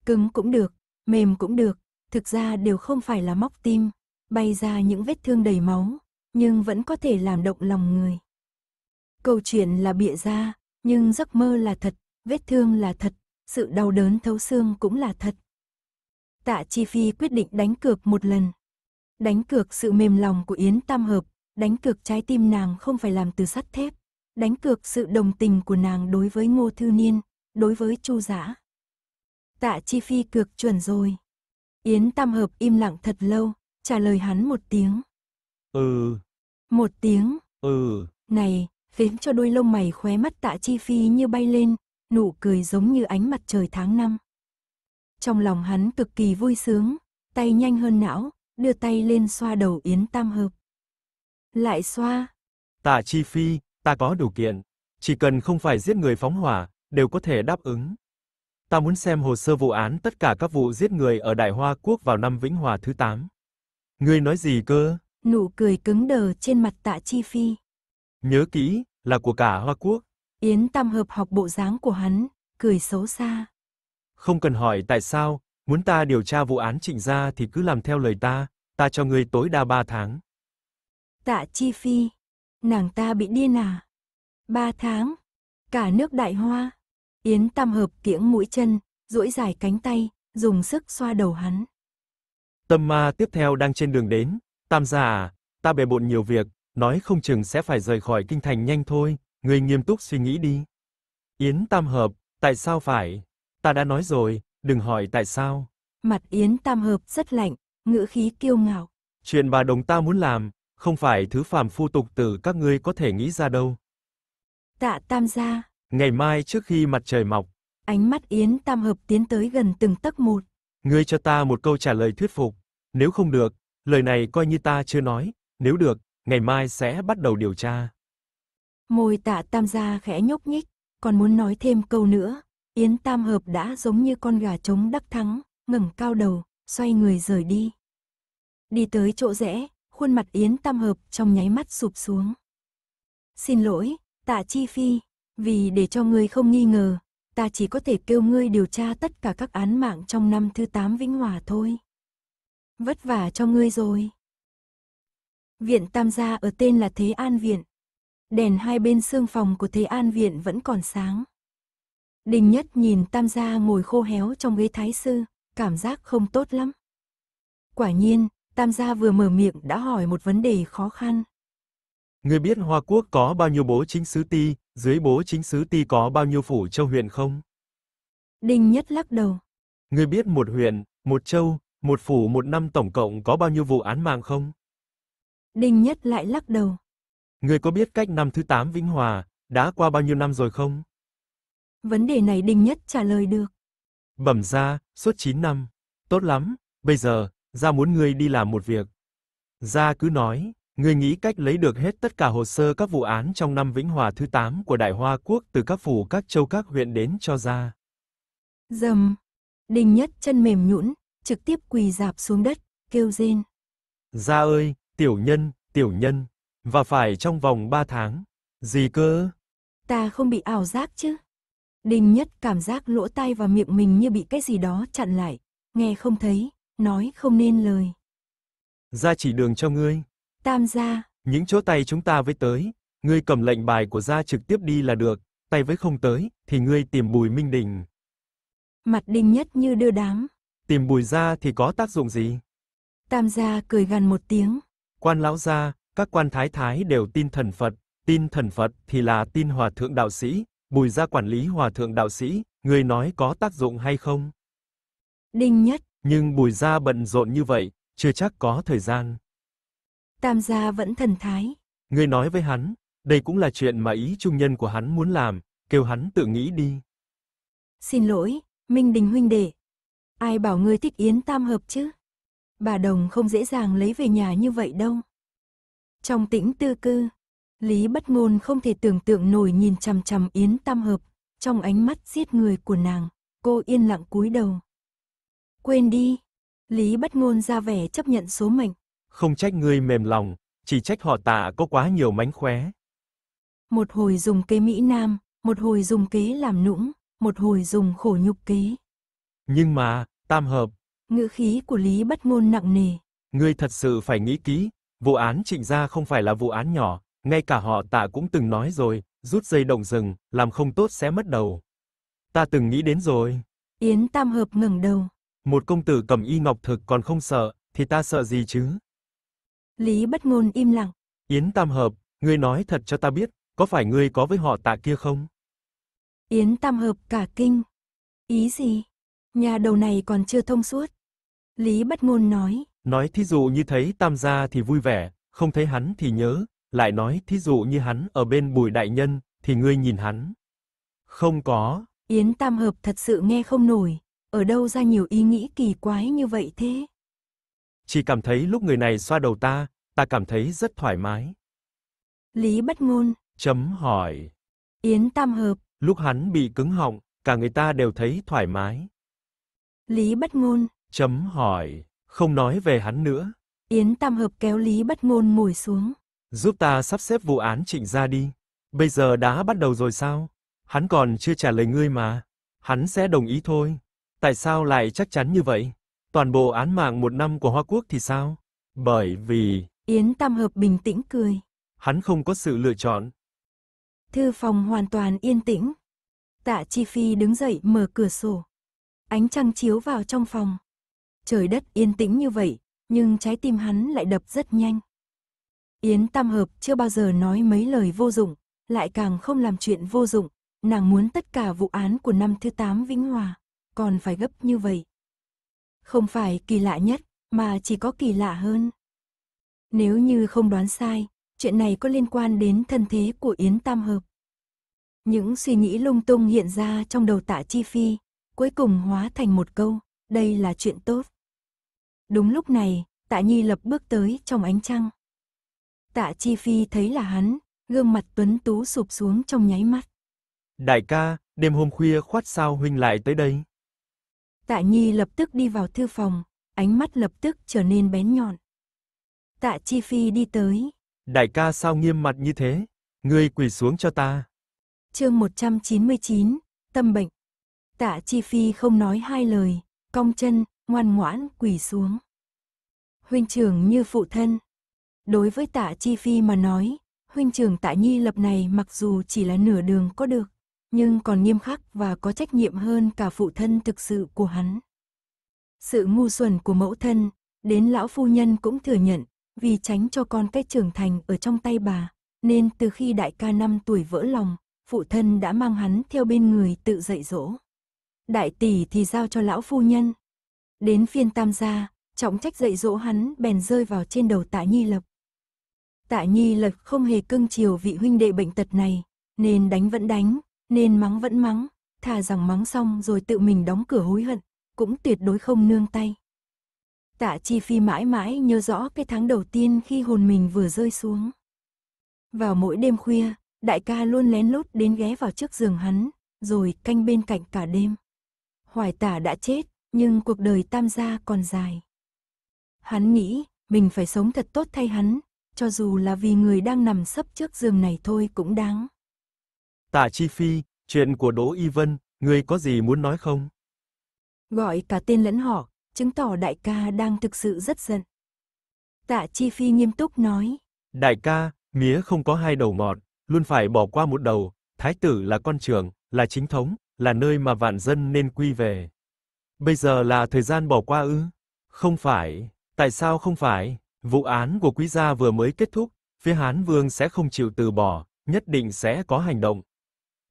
Cứng cũng được, mềm cũng được, thực ra đều không phải là móc tim, bay ra những vết thương đầy máu, nhưng vẫn có thể làm động lòng người. Câu chuyện là bịa ra, nhưng giấc mơ là thật, vết thương là thật, sự đau đớn thấu xương cũng là thật. Tạ Chi Phi quyết định đánh cược một lần. Đánh cược sự mềm lòng của Yến Tam Hợp, đánh cược trái tim nàng không phải làm từ sắt thép đánh cược sự đồng tình của nàng đối với Ngô Thư Niên, đối với Chu Giã. Tạ Chi Phi cược chuẩn rồi. Yến Tam Hợp im lặng thật lâu, trả lời hắn một tiếng. Ừ. Một tiếng. Ừ. Này, phếm cho đôi lông mày khóe mắt Tạ Chi Phi như bay lên, nụ cười giống như ánh mặt trời tháng năm. Trong lòng hắn cực kỳ vui sướng, tay nhanh hơn não, đưa tay lên xoa đầu Yến Tam Hợp. Lại xoa. Tạ Chi Phi, ta có đủ kiện, chỉ cần không phải giết người phóng hỏa, đều có thể đáp ứng. Ta muốn xem hồ sơ vụ án tất cả các vụ giết người ở Đại Hoa Quốc vào năm Vĩnh Hòa thứ 8. Ngươi nói gì cơ? Nụ cười cứng đờ trên mặt Tạ Chi Phi. Nhớ kỹ, là của cả Hoa Quốc. Yến Tam Hợp học bộ dáng của hắn, cười xấu xa. Không cần hỏi tại sao, muốn ta điều tra vụ án Trịnh gia thì cứ làm theo lời ta, ta cho ngươi tối đa 3 tháng. Tạ Chi Phi, Nàng ta bị điên à? Ba tháng. Cả nước đại hoa. Yến Tam Hợp kiễng mũi chân, duỗi dài cánh tay, dùng sức xoa đầu hắn. Tâm ma tiếp theo đang trên đường đến. Tam gia à, ta bề bộn nhiều việc, nói không chừng sẽ phải rời khỏi kinh thành nhanh thôi, người nghiêm túc suy nghĩ đi. Yến Tam Hợp, tại sao phải? Ta đã nói rồi, đừng hỏi tại sao. Mặt Yến Tam Hợp rất lạnh, ngữ khí kiêu ngạo. Chuyện bà đồng ta muốn làm, không phải thứ phàm phu tục tử các ngươi có thể nghĩ ra đâu. Tạ Tam gia. Ngày mai trước khi mặt trời mọc. Ánh mắt Yến Tam Hợp tiến tới gần từng tấc một. Ngươi cho ta một câu trả lời thuyết phục, nếu không được, lời này coi như ta chưa nói, nếu được, ngày mai sẽ bắt đầu điều tra. Môi Tạ Tam gia khẽ nhúc nhích, còn muốn nói thêm câu nữa, Yến Tam Hợp đã giống như con gà trống đắc thắng, ngẩng cao đầu, xoay người rời đi. Đi tới chỗ rẽ, khuôn mặt Yến Tam Hợp trong nháy mắt sụp xuống. Xin lỗi, tạ Chi Phi, vì để cho ngươi không nghi ngờ, ta chỉ có thể kêu ngươi điều tra tất cả các án mạng trong năm thứ 8 Vĩnh Hòa thôi. Vất vả cho ngươi rồi. Viện Tam Gia ở tên là Thế An Viện. Đèn hai bên xương phòng của Thế An Viện vẫn còn sáng. Đình Nhất nhìn Tam Gia ngồi khô héo trong ghế thái sư, cảm giác không tốt lắm. Quả nhiên, Tam gia vừa mở miệng đã hỏi một vấn đề khó khăn. Người biết Hoa Quốc có bao nhiêu bố chính sứ ti, dưới bố chính sứ ti có bao nhiêu phủ châu huyện không? Đinh Nhất lắc đầu. Người biết một huyện, một châu, một phủ một năm tổng cộng có bao nhiêu vụ án mạng không? Đinh Nhất lại lắc đầu. Người có biết cách năm thứ 8 Vĩnh Hòa, đã qua bao nhiêu năm rồi không? Vấn đề này Đinh Nhất trả lời được. Bẩm ra, suốt 9 năm. Tốt lắm, bây giờ, Gia muốn ngươi đi làm một việc. Gia cứ nói, ngươi nghĩ cách lấy được hết tất cả hồ sơ các vụ án trong năm Vĩnh Hòa thứ 8 của Đại Hoa Quốc từ các phủ các châu các huyện đến cho Gia. Dầm. Đinh Nhất chân mềm nhũn, trực tiếp quỳ dạp xuống đất, kêu rên. Gia ơi, tiểu nhân, tiểu nhân, và phải trong vòng 3 tháng. Gì cơ? Ta không bị ảo giác chứ? Đinh Nhất cảm giác lỗ tai và miệng mình như bị cái gì đó chặn lại, nghe không thấy nói không nên lời. Gia chỉ đường cho ngươi. Tam gia. Những chỗ tay chúng ta với tới, ngươi cầm lệnh bài của gia trực tiếp đi là được, tay với không tới thì ngươi tìm Bùi Minh Đình. Mặt Đinh Nhất như đưa đám. Tìm Bùi gia thì có tác dụng gì? Tam gia cười gằn một tiếng. Quan lão gia, các quan thái thái đều tin thần Phật, tin thần Phật thì là tin hòa thượng đạo sĩ, Bùi gia quản lý hòa thượng đạo sĩ, ngươi nói có tác dụng hay không? Đinh Nhất, nhưng Bùi gia bận rộn như vậy, chưa chắc có thời gian. Tam gia vẫn thần thái. Ngươi nói với hắn, đây cũng là chuyện mà ý trung nhân của hắn muốn làm, kêu hắn tự nghĩ đi. Xin lỗi, Minh Đình huynh đệ. Ai bảo ngươi thích yến tam hợp chứ? Bà Đồng không dễ dàng lấy về nhà như vậy đâu. Trong tĩnh tư cư, Lý Bất Ngôn không thể tưởng tượng nổi nhìn chằm chằm Yến Tam Hợp, trong ánh mắt giết người của nàng, cô yên lặng cúi đầu, Quên đi. Lý bất ngôn ra vẻ chấp nhận số mệnh. Không trách ngươi mềm lòng, chỉ trách họ tạ có quá nhiều mánh khóe. Một hồi dùng kế Mỹ Nam, một hồi dùng kế làm nũng, một hồi dùng khổ nhục kế. Nhưng mà, tam hợp. Ngữ khí của Lý bất ngôn nặng nề. Ngươi thật sự phải nghĩ kỹ, vụ án trịnh gia không phải là vụ án nhỏ, ngay cả họ tạ cũng từng nói rồi, rút dây động rừng, làm không tốt sẽ mất đầu. Ta từng nghĩ đến rồi. Yến Tam Hợp ngẩng đầu, một công tử cầm y ngọc thực còn không sợ, thì ta sợ gì chứ? Lý Bất Ngôn im lặng. Yến Tam Hợp, ngươi nói thật cho ta biết, có phải ngươi có với họ tạ kia không? Yến Tam Hợp cả kinh. Ý gì? Nhà đầu này còn chưa thông suốt. Lý Bất Ngôn nói. Nói thí dụ như thấy Tam gia thì vui vẻ, không thấy hắn thì nhớ, lại nói thí dụ như hắn ở bên Bùi đại nhân thì ngươi nhìn hắn. Không có. Yến Tam Hợp thật sự nghe không nổi, ở đâu ra nhiều ý nghĩ kỳ quái như vậy thế? Chỉ cảm thấy lúc người này xoa đầu ta, ta cảm thấy rất thoải mái. Lý bất ngôn. Chấm hỏi. Yến tam hợp. Lúc hắn bị cứng họng, cả người ta đều thấy thoải mái. Lý bất ngôn. Chấm hỏi. Không nói về hắn nữa. Yến tam hợp kéo Lý bất ngôn ngồi xuống. Giúp ta sắp xếp vụ án trịnh ra đi. Bây giờ đã bắt đầu rồi sao? Hắn còn chưa trả lời ngươi mà. Hắn sẽ đồng ý thôi. Tại sao lại chắc chắn như vậy? Toàn bộ án mạng một năm của Hoa Quốc thì sao? Bởi vì... Yến Tam Hợp bình tĩnh cười. Hắn không có sự lựa chọn. Thư phòng hoàn toàn yên tĩnh. Tạ Chi Phi đứng dậy mở cửa sổ. Ánh trăng chiếu vào trong phòng. Trời đất yên tĩnh như vậy, nhưng trái tim hắn lại đập rất nhanh. Yến Tam Hợp chưa bao giờ nói mấy lời vô dụng, lại càng không làm chuyện vô dụng, nàng muốn tất cả vụ án của năm thứ 8 Vĩnh Hòa còn phải gấp như vậy. Không phải kỳ lạ nhất, mà chỉ có kỳ lạ hơn. Nếu như không đoán sai, chuyện này có liên quan đến thân thế của Yến Tam Hợp. Những suy nghĩ lung tung hiện ra trong đầu tạ Chi Phi, cuối cùng hóa thành một câu, đây là chuyện tốt. Đúng lúc này, tạ Nhi lập bước tới trong ánh trăng. Tạ Chi Phi thấy là hắn, gương mặt tuấn tú sụp xuống trong nháy mắt. Đại ca, đêm hôm khuya khoát sao huynh lại tới đây? Tạ Nhi lập tức đi vào thư phòng, ánh mắt lập tức trở nên bén nhọn. Tạ Chi Phi đi tới. Đại ca sao nghiêm mặt như thế? Ngươi quỳ xuống cho ta. Chương 199, tâm bệnh. Tạ Chi Phi không nói hai lời, cong chân, ngoan ngoãn quỳ xuống. Huynh trưởng như phụ thân. Đối với Tạ Chi Phi mà nói, huynh trưởng Tạ Nhi lập này mặc dù chỉ là nửa đường có được, nhưng còn nghiêm khắc và có trách nhiệm hơn cả phụ thân thực sự của hắn. Sự ngu xuẩn của mẫu thân, đến lão phu nhân cũng thừa nhận, vì tránh cho con cái trưởng thành ở trong tay bà, nên từ khi đại ca 5 tuổi vỡ lòng, phụ thân đã mang hắn theo bên người tự dạy dỗ. Đại tỷ thì giao cho lão phu nhân. Đến phiên tam gia, trọng trách dạy dỗ hắn bèn rơi vào trên đầu tạ nhi lập. Tạ nhi lập không hề cưng chiều vị huynh đệ bệnh tật này, nên đánh vẫn đánh, nên mắng vẫn mắng, thà rằng mắng xong rồi tự mình đóng cửa hối hận, cũng tuyệt đối không nương tay. Tạ Chi Phi mãi mãi nhớ rõ cái tháng đầu tiên khi hồn mình vừa rơi xuống. Vào mỗi đêm khuya, đại ca luôn lén lút đến ghé vào trước giường hắn, rồi canh bên cạnh cả đêm. Hoài tả đã chết, nhưng cuộc đời tam gia còn dài. Hắn nghĩ, mình phải sống thật tốt thay hắn, cho dù là vì người đang nằm sấp trước giường này thôi cũng đáng. Tạ Chi Phi, chuyện của Đỗ Y Vân, ngươi có gì muốn nói không? Gọi cả tên lẫn họ, chứng tỏ đại ca đang thực sự rất giận. Tạ Chi Phi nghiêm túc nói. Đại ca, mía không có hai đầu ngọt, luôn phải bỏ qua một đầu, thái tử là con trưởng, là chính thống, là nơi mà vạn dân nên quy về. Bây giờ là thời gian bỏ qua ư? Không phải, tại sao không phải? Vụ án của quý gia vừa mới kết thúc, phía Hán Vương sẽ không chịu từ bỏ, nhất định sẽ có hành động.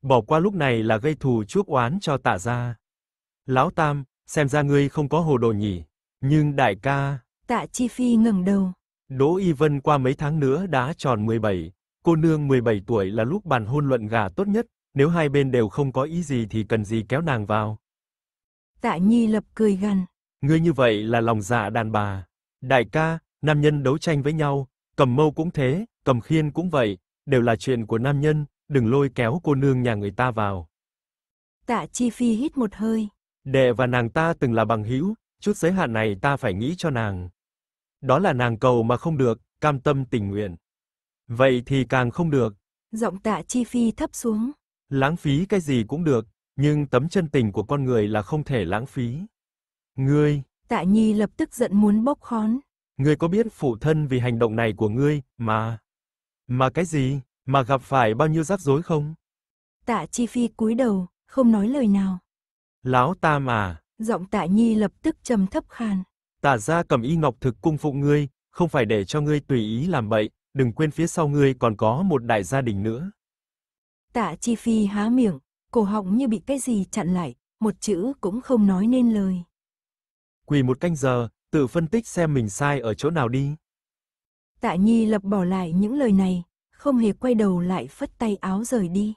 Bỏ qua lúc này là gây thù chuốc oán cho tạ gia. Lão Tam, xem ra ngươi không có hồ đồ nhỉ. Nhưng đại ca... Tạ Chi Phi ngẩng đầu. Đỗ Y Vân qua mấy tháng nữa đã tròn 17. Cô nương 17 tuổi là lúc bàn hôn luận gà tốt nhất. Nếu hai bên đều không có ý gì thì cần gì kéo nàng vào. Tạ Nhi lập cười gằn. Ngươi như vậy là lòng dạ đàn bà. Đại ca, nam nhân đấu tranh với nhau, cầm mâu cũng thế, cầm khiên cũng vậy, đều là chuyện của nam nhân, đừng lôi kéo cô nương nhà người ta vào. Tạ Chi Phi hít một hơi. Đệ và nàng ta từng là bằng hữu, chút giới hạn này ta phải nghĩ cho nàng. Đó là nàng cầu mà không được, cam tâm tình nguyện. Vậy thì càng không được. Giọng Tạ Chi Phi thấp xuống. Lãng phí cái gì cũng được, nhưng tấm chân tình của con người là không thể lãng phí. Ngươi, Tạ Nhi lập tức giận muốn bốc khói. Ngươi có biết phụ thân vì hành động này của ngươi mà mà cái gì? Mà gặp phải bao nhiêu rắc rối không? Tạ Chi Phi cúi đầu, không nói lời nào. Lão tam à? Giọng Tạ Nhi lập tức trầm thấp khàn. Tạ gia cầm y ngọc thực cung phụ ngươi, không phải để cho ngươi tùy ý làm bậy, đừng quên phía sau ngươi còn có một đại gia đình nữa. Tạ Chi Phi há miệng, cổ họng như bị cái gì chặn lại, một chữ cũng không nói nên lời. Quỳ một canh giờ, tự phân tích xem mình sai ở chỗ nào đi. Tạ Nhi lập bỏ lại những lời này, không hề quay đầu lại phất tay áo rời đi.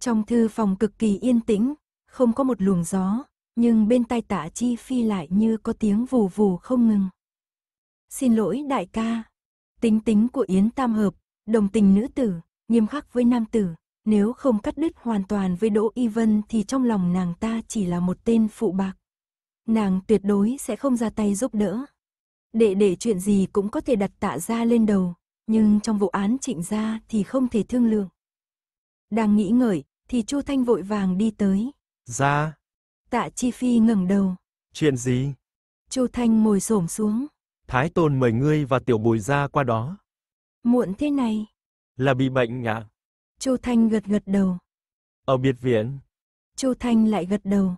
Trong thư phòng cực kỳ yên tĩnh, không có một luồng gió, nhưng bên tai tạ chi phi lại như có tiếng vù vù không ngừng. Xin lỗi đại ca, tính tính của Yến Tam Hợp, đồng tình nữ tử, nghiêm khắc với nam tử, nếu không cắt đứt hoàn toàn với Đỗ Y Vân thì trong lòng nàng ta chỉ là một tên phụ bạc. Nàng tuyệt đối sẽ không ra tay giúp đỡ. Đệ đệ chuyện gì cũng có thể đặt tạ ra lên đầu, nhưng trong vụ án trịnh gia thì không thể thương lượng. Đang nghĩ ngợi, thì Chu Thanh vội vàng đi tới. Ra. Tạ Chi Phi ngẩng đầu. Chuyện gì? Chu Thanh ngồi xổm xuống. Thái Tôn mời ngươi và Tiểu Bùi ra qua đó. Muộn thế này. Là bị bệnh nhỉ? Chu Thanh gật gật đầu. Ở biệt viện. Chu Thanh lại gật đầu.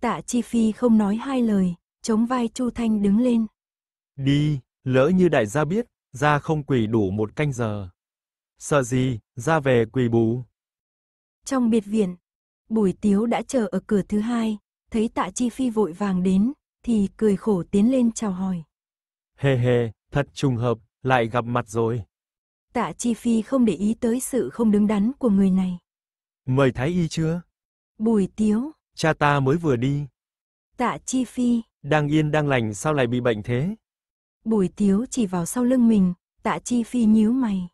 Tạ Chi Phi không nói hai lời, chống vai Chu Thanh đứng lên. Đi, lỡ như đại gia biết, ra không quỳ đủ một canh giờ. Sợ gì, ra về quỳ bù. Trong biệt viện, Bùi Tiếu đã chờ ở cửa thứ hai, thấy Tạ Chi Phi vội vàng đến, thì cười khổ tiến lên chào hỏi. Hề hề, thật trùng hợp, lại gặp mặt rồi. Tạ Chi Phi không để ý tới sự không đứng đắn của người này. Mời Thái Y chưa? Bùi Tiếu. Cha ta mới vừa đi. Tạ Chi Phi. Đang yên đang lành sao lại bị bệnh thế? Bùi tiếu chỉ vào sau lưng mình, tạ chi phi nhíu mày.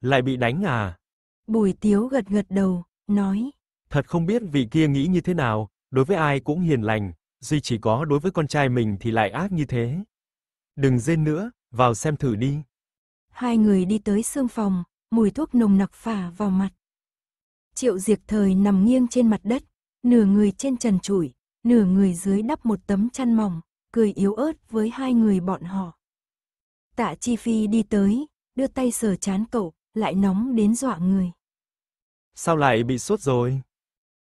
Lại bị đánh à? Bùi tiếu gật gật đầu, nói. Thật không biết vị kia nghĩ như thế nào, đối với ai cũng hiền lành, duy chỉ có đối với con trai mình thì lại ác như thế. Đừng dên nữa, vào xem thử đi. Hai người đi tới xương phòng, mùi thuốc nồng nặc phả vào mặt. Triệu diệt thời nằm nghiêng trên mặt đất, nửa người trên trần trụi, nửa người dưới đắp một tấm chăn mỏng, cười yếu ớt với hai người bọn họ. Tạ Chi Phi đi tới, đưa tay sờ chán cậu, lại nóng đến dọa người. Sao lại bị sốt rồi?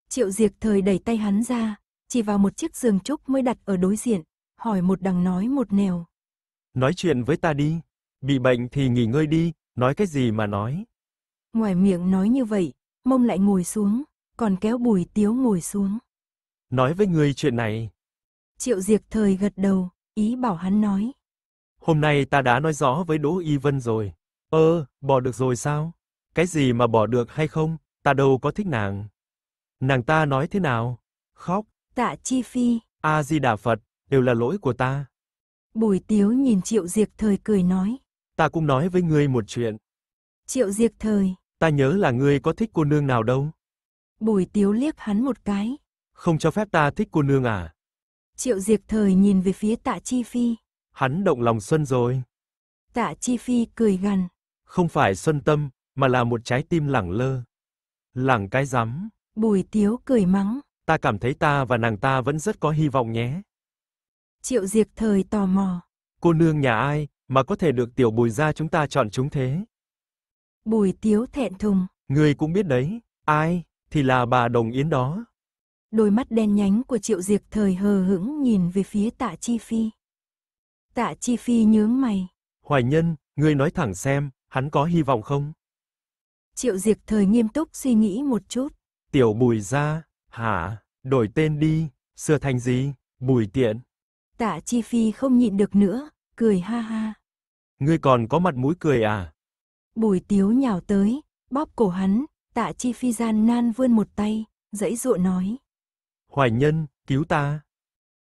Triệu Diệc thời đẩy tay hắn ra, chỉ vào một chiếc giường trúc mới đặt ở đối diện, hỏi một đằng nói một nẻo. Nói chuyện với ta đi, bị bệnh thì nghỉ ngơi đi, nói cái gì mà nói. Ngoài miệng nói như vậy, mông lại ngồi xuống, còn kéo bùi tiếu ngồi xuống. Nói với người chuyện này. Triệu Diệc thời gật đầu, ý bảo hắn nói. Hôm nay ta đã nói rõ với Đỗ Y Vân rồi. Ơ, bỏ được rồi sao? Cái gì mà bỏ được hay không, ta đâu có thích nàng. Nàng ta nói thế nào? Khóc. Tạ Chi Phi. A Di Đà Phật, đều là lỗi của ta. Bùi Tiếu nhìn Triệu Diệc Thời cười nói. Ta cũng nói với ngươi một chuyện. Triệu Diệc Thời. Ta nhớ là ngươi có thích cô nương nào đâu. Bùi Tiếu liếc hắn một cái. Không cho phép ta thích cô nương à? Triệu Diệc Thời nhìn về phía Tạ Chi Phi hắn động lòng Xuân rồi. Tạ Chi Phi cười gằn. Không phải Xuân tâm, mà là một trái tim lẳng lơ. Lẳng cái rắm. Bùi Tiếu cười mắng. Ta cảm thấy ta và nàng ta vẫn rất có hy vọng nhé. Triệu Diệc thời tò mò. Cô nương nhà ai mà có thể được tiểu bùi gia chúng ta chọn chúng thế? Bùi Tiếu thẹn thùng. Người cũng biết đấy, ai, thì là bà Đồng Yến đó. Đôi mắt đen nhánh của Triệu Diệc thời hờ hững nhìn về phía tạ Chi Phi. Tạ Chi Phi nhướng mày. Hoài nhân, ngươi nói thẳng xem, hắn có hy vọng không? Triệu Diệc thời nghiêm túc suy nghĩ một chút. Tiểu Bùi ra, hả, đổi tên đi, xưa thành gì, Bùi Tiện. Tạ Chi Phi không nhịn được nữa, cười ha ha. Ngươi còn có mặt mũi cười à? Bùi Tiếu nhào tới, bóp cổ hắn, Tạ Chi Phi gian nan vươn một tay, dãy dụa nói. Hoài nhân, cứu ta.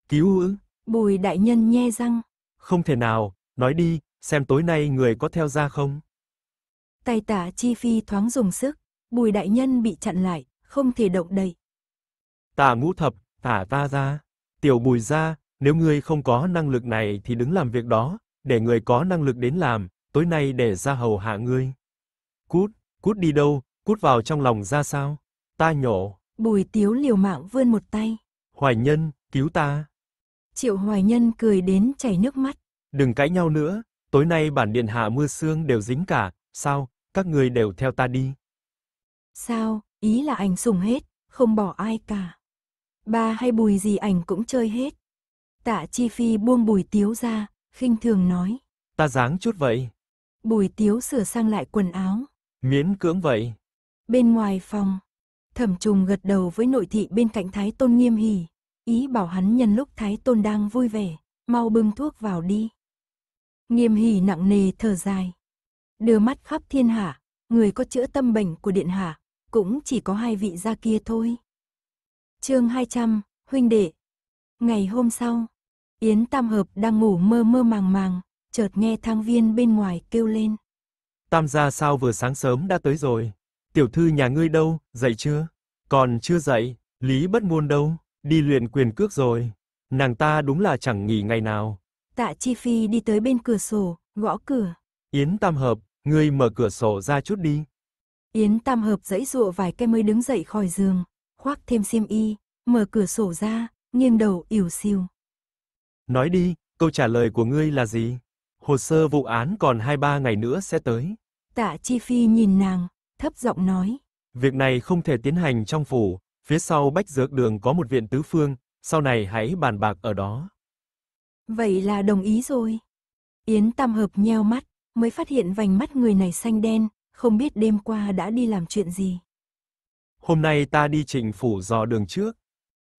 Cứu ư? Bùi đại nhân nhe răng, không thể nào, nói đi, xem tối nay người có theo ra không? Tay tả chi phi thoáng dùng sức, bùi đại nhân bị chặn lại, không thể động đậy. Tả ngũ thập, thả ta ra. Tiểu bùi ra, nếu ngươi không có năng lực này thì đứng làm việc đó, để người có năng lực đến làm, tối nay để ra hầu hạ ngươi. Cút, cút đi đâu, cút vào trong lòng ra sao? Ta nhổ. Bùi tiếu liều mạng vươn một tay. Hoài nhân, cứu ta. Triệu Hoài Nhân cười đến chảy nước mắt. Đừng cãi nhau nữa, tối nay bản điện hạ mưa sương đều dính cả, sao, các người đều theo ta đi. Sao, ý là ảnh sùng hết, không bỏ ai cả. Ba hay bùi gì ảnh cũng chơi hết. Tạ Chi Phi buông bùi tiếu ra, khinh thường nói. Ta dáng chút vậy. Bùi tiếu sửa sang lại quần áo. Miễn cưỡng vậy. Bên ngoài phòng, thẩm trùng gật đầu với nội thị bên cạnh Thái Tôn Nghiêm Hỷ ý bảo hắn nhân lúc Thái Tôn đang vui vẻ, mau bưng thuốc vào đi. Nghiêm hỉ nặng nề thở dài, đưa mắt khắp thiên hạ, người có chữa tâm bệnh của điện hạ, cũng chỉ có hai vị gia kia thôi. chương 200, huynh đệ. Ngày hôm sau, Yến Tam Hợp đang ngủ mơ mơ màng màng, chợt nghe thang viên bên ngoài kêu lên. Tam gia sao vừa sáng sớm đã tới rồi? Tiểu thư nhà ngươi đâu, dậy chưa? Còn chưa dậy, Lý bất muôn đâu? Đi luyện quyền cước rồi. Nàng ta đúng là chẳng nghỉ ngày nào. Tạ Chi Phi đi tới bên cửa sổ, gõ cửa. Yến Tam Hợp, ngươi mở cửa sổ ra chút đi. Yến Tam Hợp dãy dụa vài cái mới đứng dậy khỏi giường, khoác thêm xiêm y, mở cửa sổ ra, nghiêng đầu ỉu xìu. Nói đi, câu trả lời của ngươi là gì? Hồ sơ vụ án còn 2-3 ngày nữa sẽ tới. Tạ Chi Phi nhìn nàng, thấp giọng nói. Việc này không thể tiến hành trong phủ, Phía sau Bách Dược Đường có một viện tứ phương, sau này hãy bàn bạc ở đó. Vậy là đồng ý rồi. Yến Tam Hợp nheo mắt, mới phát hiện vành mắt người này xanh đen, không biết đêm qua đã đi làm chuyện gì. Hôm nay ta đi trình phủ dò đường trước.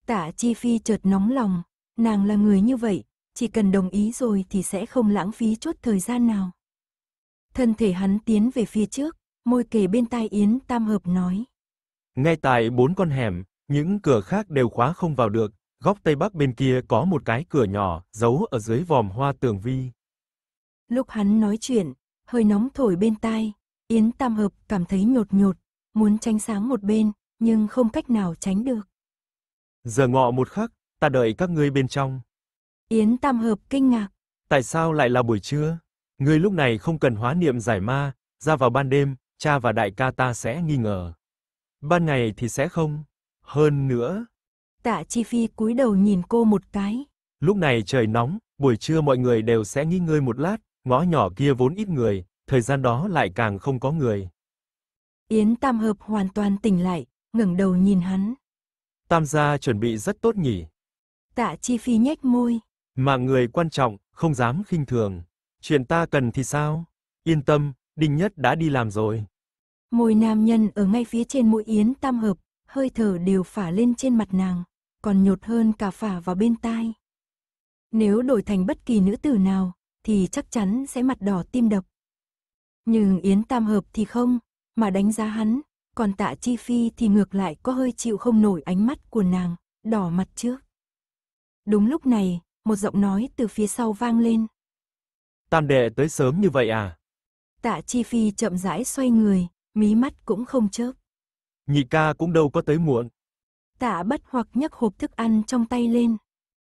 Tạ Chi Phi chợt nóng lòng, nàng là người như vậy, chỉ cần đồng ý rồi thì sẽ không lãng phí chút thời gian nào. Thân thể hắn tiến về phía trước, môi kề bên tai Yến Tam Hợp nói. Ngay tại bốn con hẻm, những cửa khác đều khóa không vào được, góc tây bắc bên kia có một cái cửa nhỏ, giấu ở dưới vòm hoa tường vi. Lúc hắn nói chuyện, hơi nóng thổi bên tai, Yến Tam Hợp cảm thấy nhột nhột, muốn tránh sáng một bên, nhưng không cách nào tránh được. Giờ ngọ một khắc, ta đợi các ngươi bên trong. Yến Tam Hợp kinh ngạc. Tại sao lại là buổi trưa? Ngươi lúc này không cần hóa niệm giải ma, ra vào ban đêm, cha và đại ca ta sẽ nghi ngờ. Ban ngày thì sẽ không. Hơn nữa. Tạ Chi Phi cúi đầu nhìn cô một cái. Lúc này trời nóng, buổi trưa mọi người đều sẽ nghỉ ngơi một lát, ngõ nhỏ kia vốn ít người, thời gian đó lại càng không có người. Yến Tam Hợp hoàn toàn tỉnh lại, ngẩng đầu nhìn hắn. Tam gia chuẩn bị rất tốt nhỉ. Tạ Chi Phi nhếch môi. Mà người quan trọng, không dám khinh thường. Chuyện ta cần thì sao? Yên tâm, Đinh Nhất đã đi làm rồi. Môi nam nhân ở ngay phía trên mũi Yến Tam hợp, hơi thở đều phả lên trên mặt nàng, còn nhột hơn cả phả vào bên tai. Nếu đổi thành bất kỳ nữ tử nào, thì chắc chắn sẽ mặt đỏ tim đập. Nhưng Yến Tam Hợp thì không, mà đánh giá hắn, còn tạ Chi Phi thì ngược lại có hơi chịu không nổi ánh mắt của nàng, đỏ mặt trước. Đúng lúc này, một giọng nói từ phía sau vang lên. Tam đệ tới sớm như vậy à? Tạ Chi Phi chậm rãi xoay người, mí mắt cũng không chớp. Nhị ca cũng đâu có tới muộn. Tạ bất hoặc nhấc hộp thức ăn trong tay lên.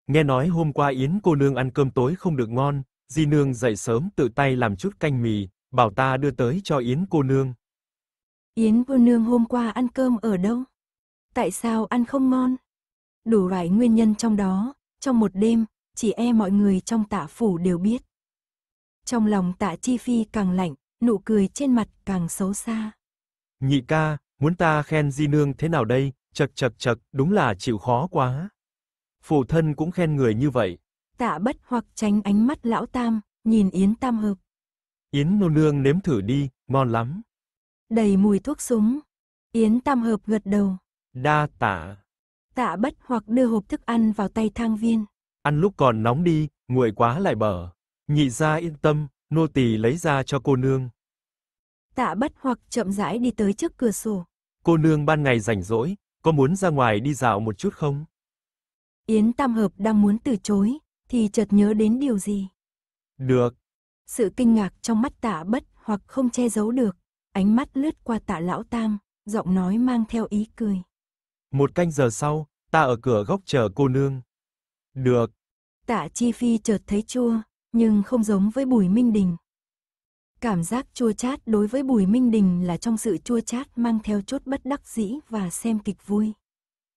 Nghe nói hôm qua Yến cô nương ăn cơm tối không được ngon, Di nương dậy sớm tự tay làm chút canh mì, bảo ta đưa tới cho Yến cô nương. Yến cô nương hôm qua ăn cơm ở đâu? Tại sao ăn không ngon? Đủ loại nguyên nhân trong đó, trong một đêm, chỉ e mọi người trong tạ phủ đều biết. Trong lòng tạ chi phi càng lạnh, nụ cười trên mặt càng xấu xa. Nhị ca, muốn ta khen Di Nương thế nào đây, chật chật chật, đúng là chịu khó quá. Phụ thân cũng khen người như vậy. Tạ bất hoặc tránh ánh mắt lão tam, nhìn Yến tam hợp. Yến nô nương nếm thử đi, ngon lắm. Đầy mùi thuốc súng. Yến tam hợp gật đầu. Đa tạ. Tạ bất hoặc đưa hộp thức ăn vào tay thang viên. Ăn lúc còn nóng đi, nguội quá lại bở. Nhị ra yên tâm, nô tỳ lấy ra cho cô nương. Tạ bất hoặc chậm rãi đi tới trước cửa sổ. Cô nương ban ngày rảnh rỗi, có muốn ra ngoài đi dạo một chút không? Yến Tam Hợp đang muốn từ chối, thì chợt nhớ đến điều gì. Được. Sự kinh ngạc trong mắt tạ bất hoặc không che giấu được, ánh mắt lướt qua tạ lão tam, giọng nói mang theo ý cười. Một canh giờ sau, ta ở cửa góc chờ cô nương. Được. Tạ Chi Phi chợt thấy chua, nhưng không giống với Bùi Minh Đình. Cảm giác chua chát đối với Bùi Minh Đình là trong sự chua chát mang theo chút bất đắc dĩ và xem kịch vui.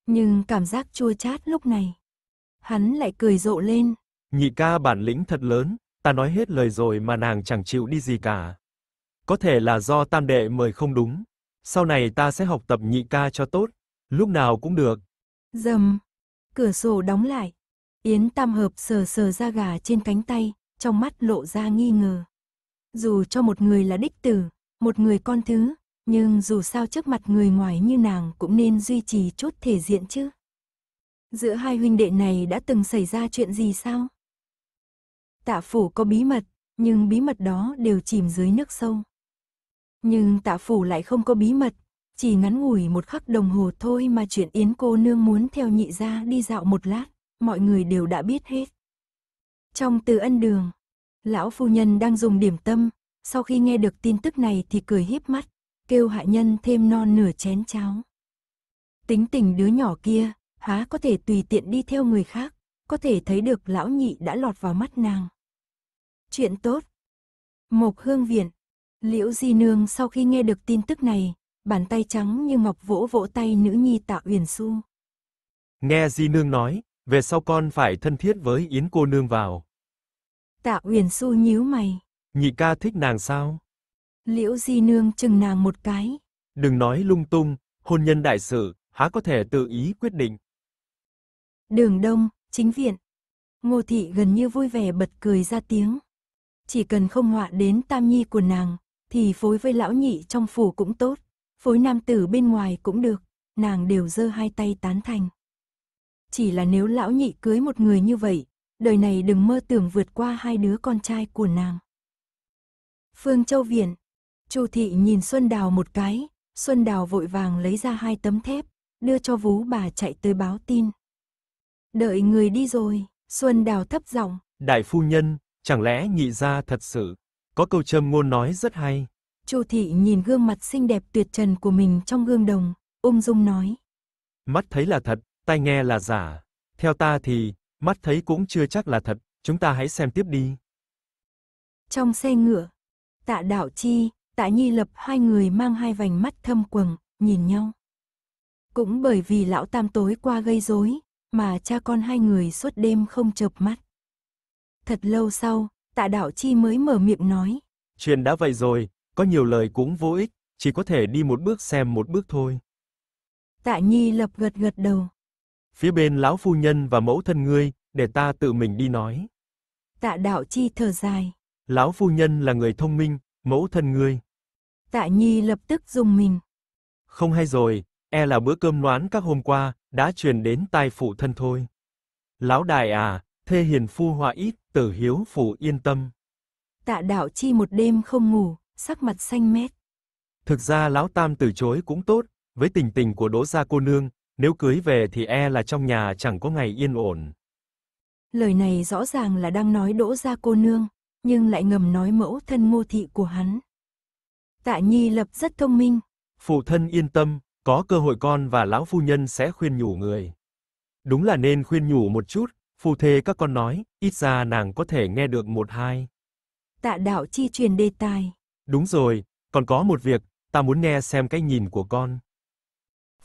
Nhưng cảm giác chua chát lúc này, hắn lại cười rộ lên. Nhị ca bản lĩnh thật lớn, ta nói hết lời rồi mà nàng chẳng chịu đi gì cả. Có thể là do tam đệ mời không đúng, sau này ta sẽ học tập nhị ca cho tốt, lúc nào cũng được. Dầm, cửa sổ đóng lại, Yến Tam Hợp sờ sờ ra gà trên cánh tay, trong mắt lộ ra nghi ngờ. Dù cho một người là đích tử, một người con thứ, nhưng dù sao trước mặt người ngoài như nàng cũng nên duy trì chút thể diện chứ. Giữa hai huynh đệ này đã từng xảy ra chuyện gì sao? Tạ phủ có bí mật, nhưng bí mật đó đều chìm dưới nước sâu. Nhưng tạ phủ lại không có bí mật, chỉ ngắn ngủi một khắc đồng hồ thôi mà chuyện Yến cô nương muốn theo nhị ra đi dạo một lát, mọi người đều đã biết hết. Trong từ ân đường, lão phu nhân đang dùng điểm tâm, sau khi nghe được tin tức này thì cười hiếp mắt, kêu hạ nhân thêm non nửa chén cháo. Tính tình đứa nhỏ kia, há có thể tùy tiện đi theo người khác, có thể thấy được lão nhị đã lọt vào mắt nàng. Chuyện tốt. Mộc hương viện. Liễu Di Nương sau khi nghe được tin tức này, bàn tay trắng như ngọc vỗ vỗ tay nữ nhi tạo uyển su. Nghe Di Nương nói, về sau con phải thân thiết với Yến cô nương vào. Tạ Uyển Xu nhíu mày. Nhị ca thích nàng sao? Liễu Di Nương chừng nàng một cái. Đừng nói lung tung, hôn nhân đại sự, há có thể tự ý quyết định. Đường Đông, chính viện. Ngô Thị gần như vui vẻ bật cười ra tiếng. Chỉ cần không họa đến tam nhi của nàng, thì phối với lão nhị trong phủ cũng tốt, phối nam tử bên ngoài cũng được, nàng đều giơ hai tay tán thành chỉ là nếu lão nhị cưới một người như vậy, đời này đừng mơ tưởng vượt qua hai đứa con trai của nàng. Phương Châu Viện Chu thị nhìn Xuân Đào một cái, Xuân Đào vội vàng lấy ra hai tấm thép, đưa cho vú bà chạy tới báo tin. Đợi người đi rồi, Xuân Đào thấp giọng. Đại phu nhân, chẳng lẽ nhị ra thật sự, có câu châm ngôn nói rất hay. Chu thị nhìn gương mặt xinh đẹp tuyệt trần của mình trong gương đồng, ung dung nói. Mắt thấy là thật, tai nghe là giả. Theo ta thì, mắt thấy cũng chưa chắc là thật, chúng ta hãy xem tiếp đi. Trong xe ngựa, tạ đạo chi, tạ nhi lập hai người mang hai vành mắt thâm quầng, nhìn nhau. Cũng bởi vì lão tam tối qua gây rối mà cha con hai người suốt đêm không chợp mắt. Thật lâu sau, tạ đạo chi mới mở miệng nói. Chuyện đã vậy rồi, có nhiều lời cũng vô ích, chỉ có thể đi một bước xem một bước thôi. Tạ Nhi lập gật gật đầu. Phía bên lão phu nhân và mẫu thân ngươi, để ta tự mình đi nói. Tạ đạo chi thở dài. Lão phu nhân là người thông minh, mẫu thân ngươi. Tạ nhi lập tức dùng mình. Không hay rồi, e là bữa cơm noán các hôm qua, đã truyền đến tai phụ thân thôi. Lão đại à, thê hiền phu họa ít, tử hiếu phụ yên tâm. Tạ đạo chi một đêm không ngủ, sắc mặt xanh mét. Thực ra lão tam từ chối cũng tốt, với tình tình của đỗ gia cô nương, nếu cưới về thì e là trong nhà chẳng có ngày yên ổn. Lời này rõ ràng là đang nói đỗ ra cô nương, nhưng lại ngầm nói mẫu thân ngô thị của hắn. Tạ Nhi lập rất thông minh. Phụ thân yên tâm, có cơ hội con và lão phu nhân sẽ khuyên nhủ người. Đúng là nên khuyên nhủ một chút, phù thê các con nói, ít ra nàng có thể nghe được một hai. Tạ đạo chi truyền đề tài. Đúng rồi, còn có một việc, ta muốn nghe xem cái nhìn của con.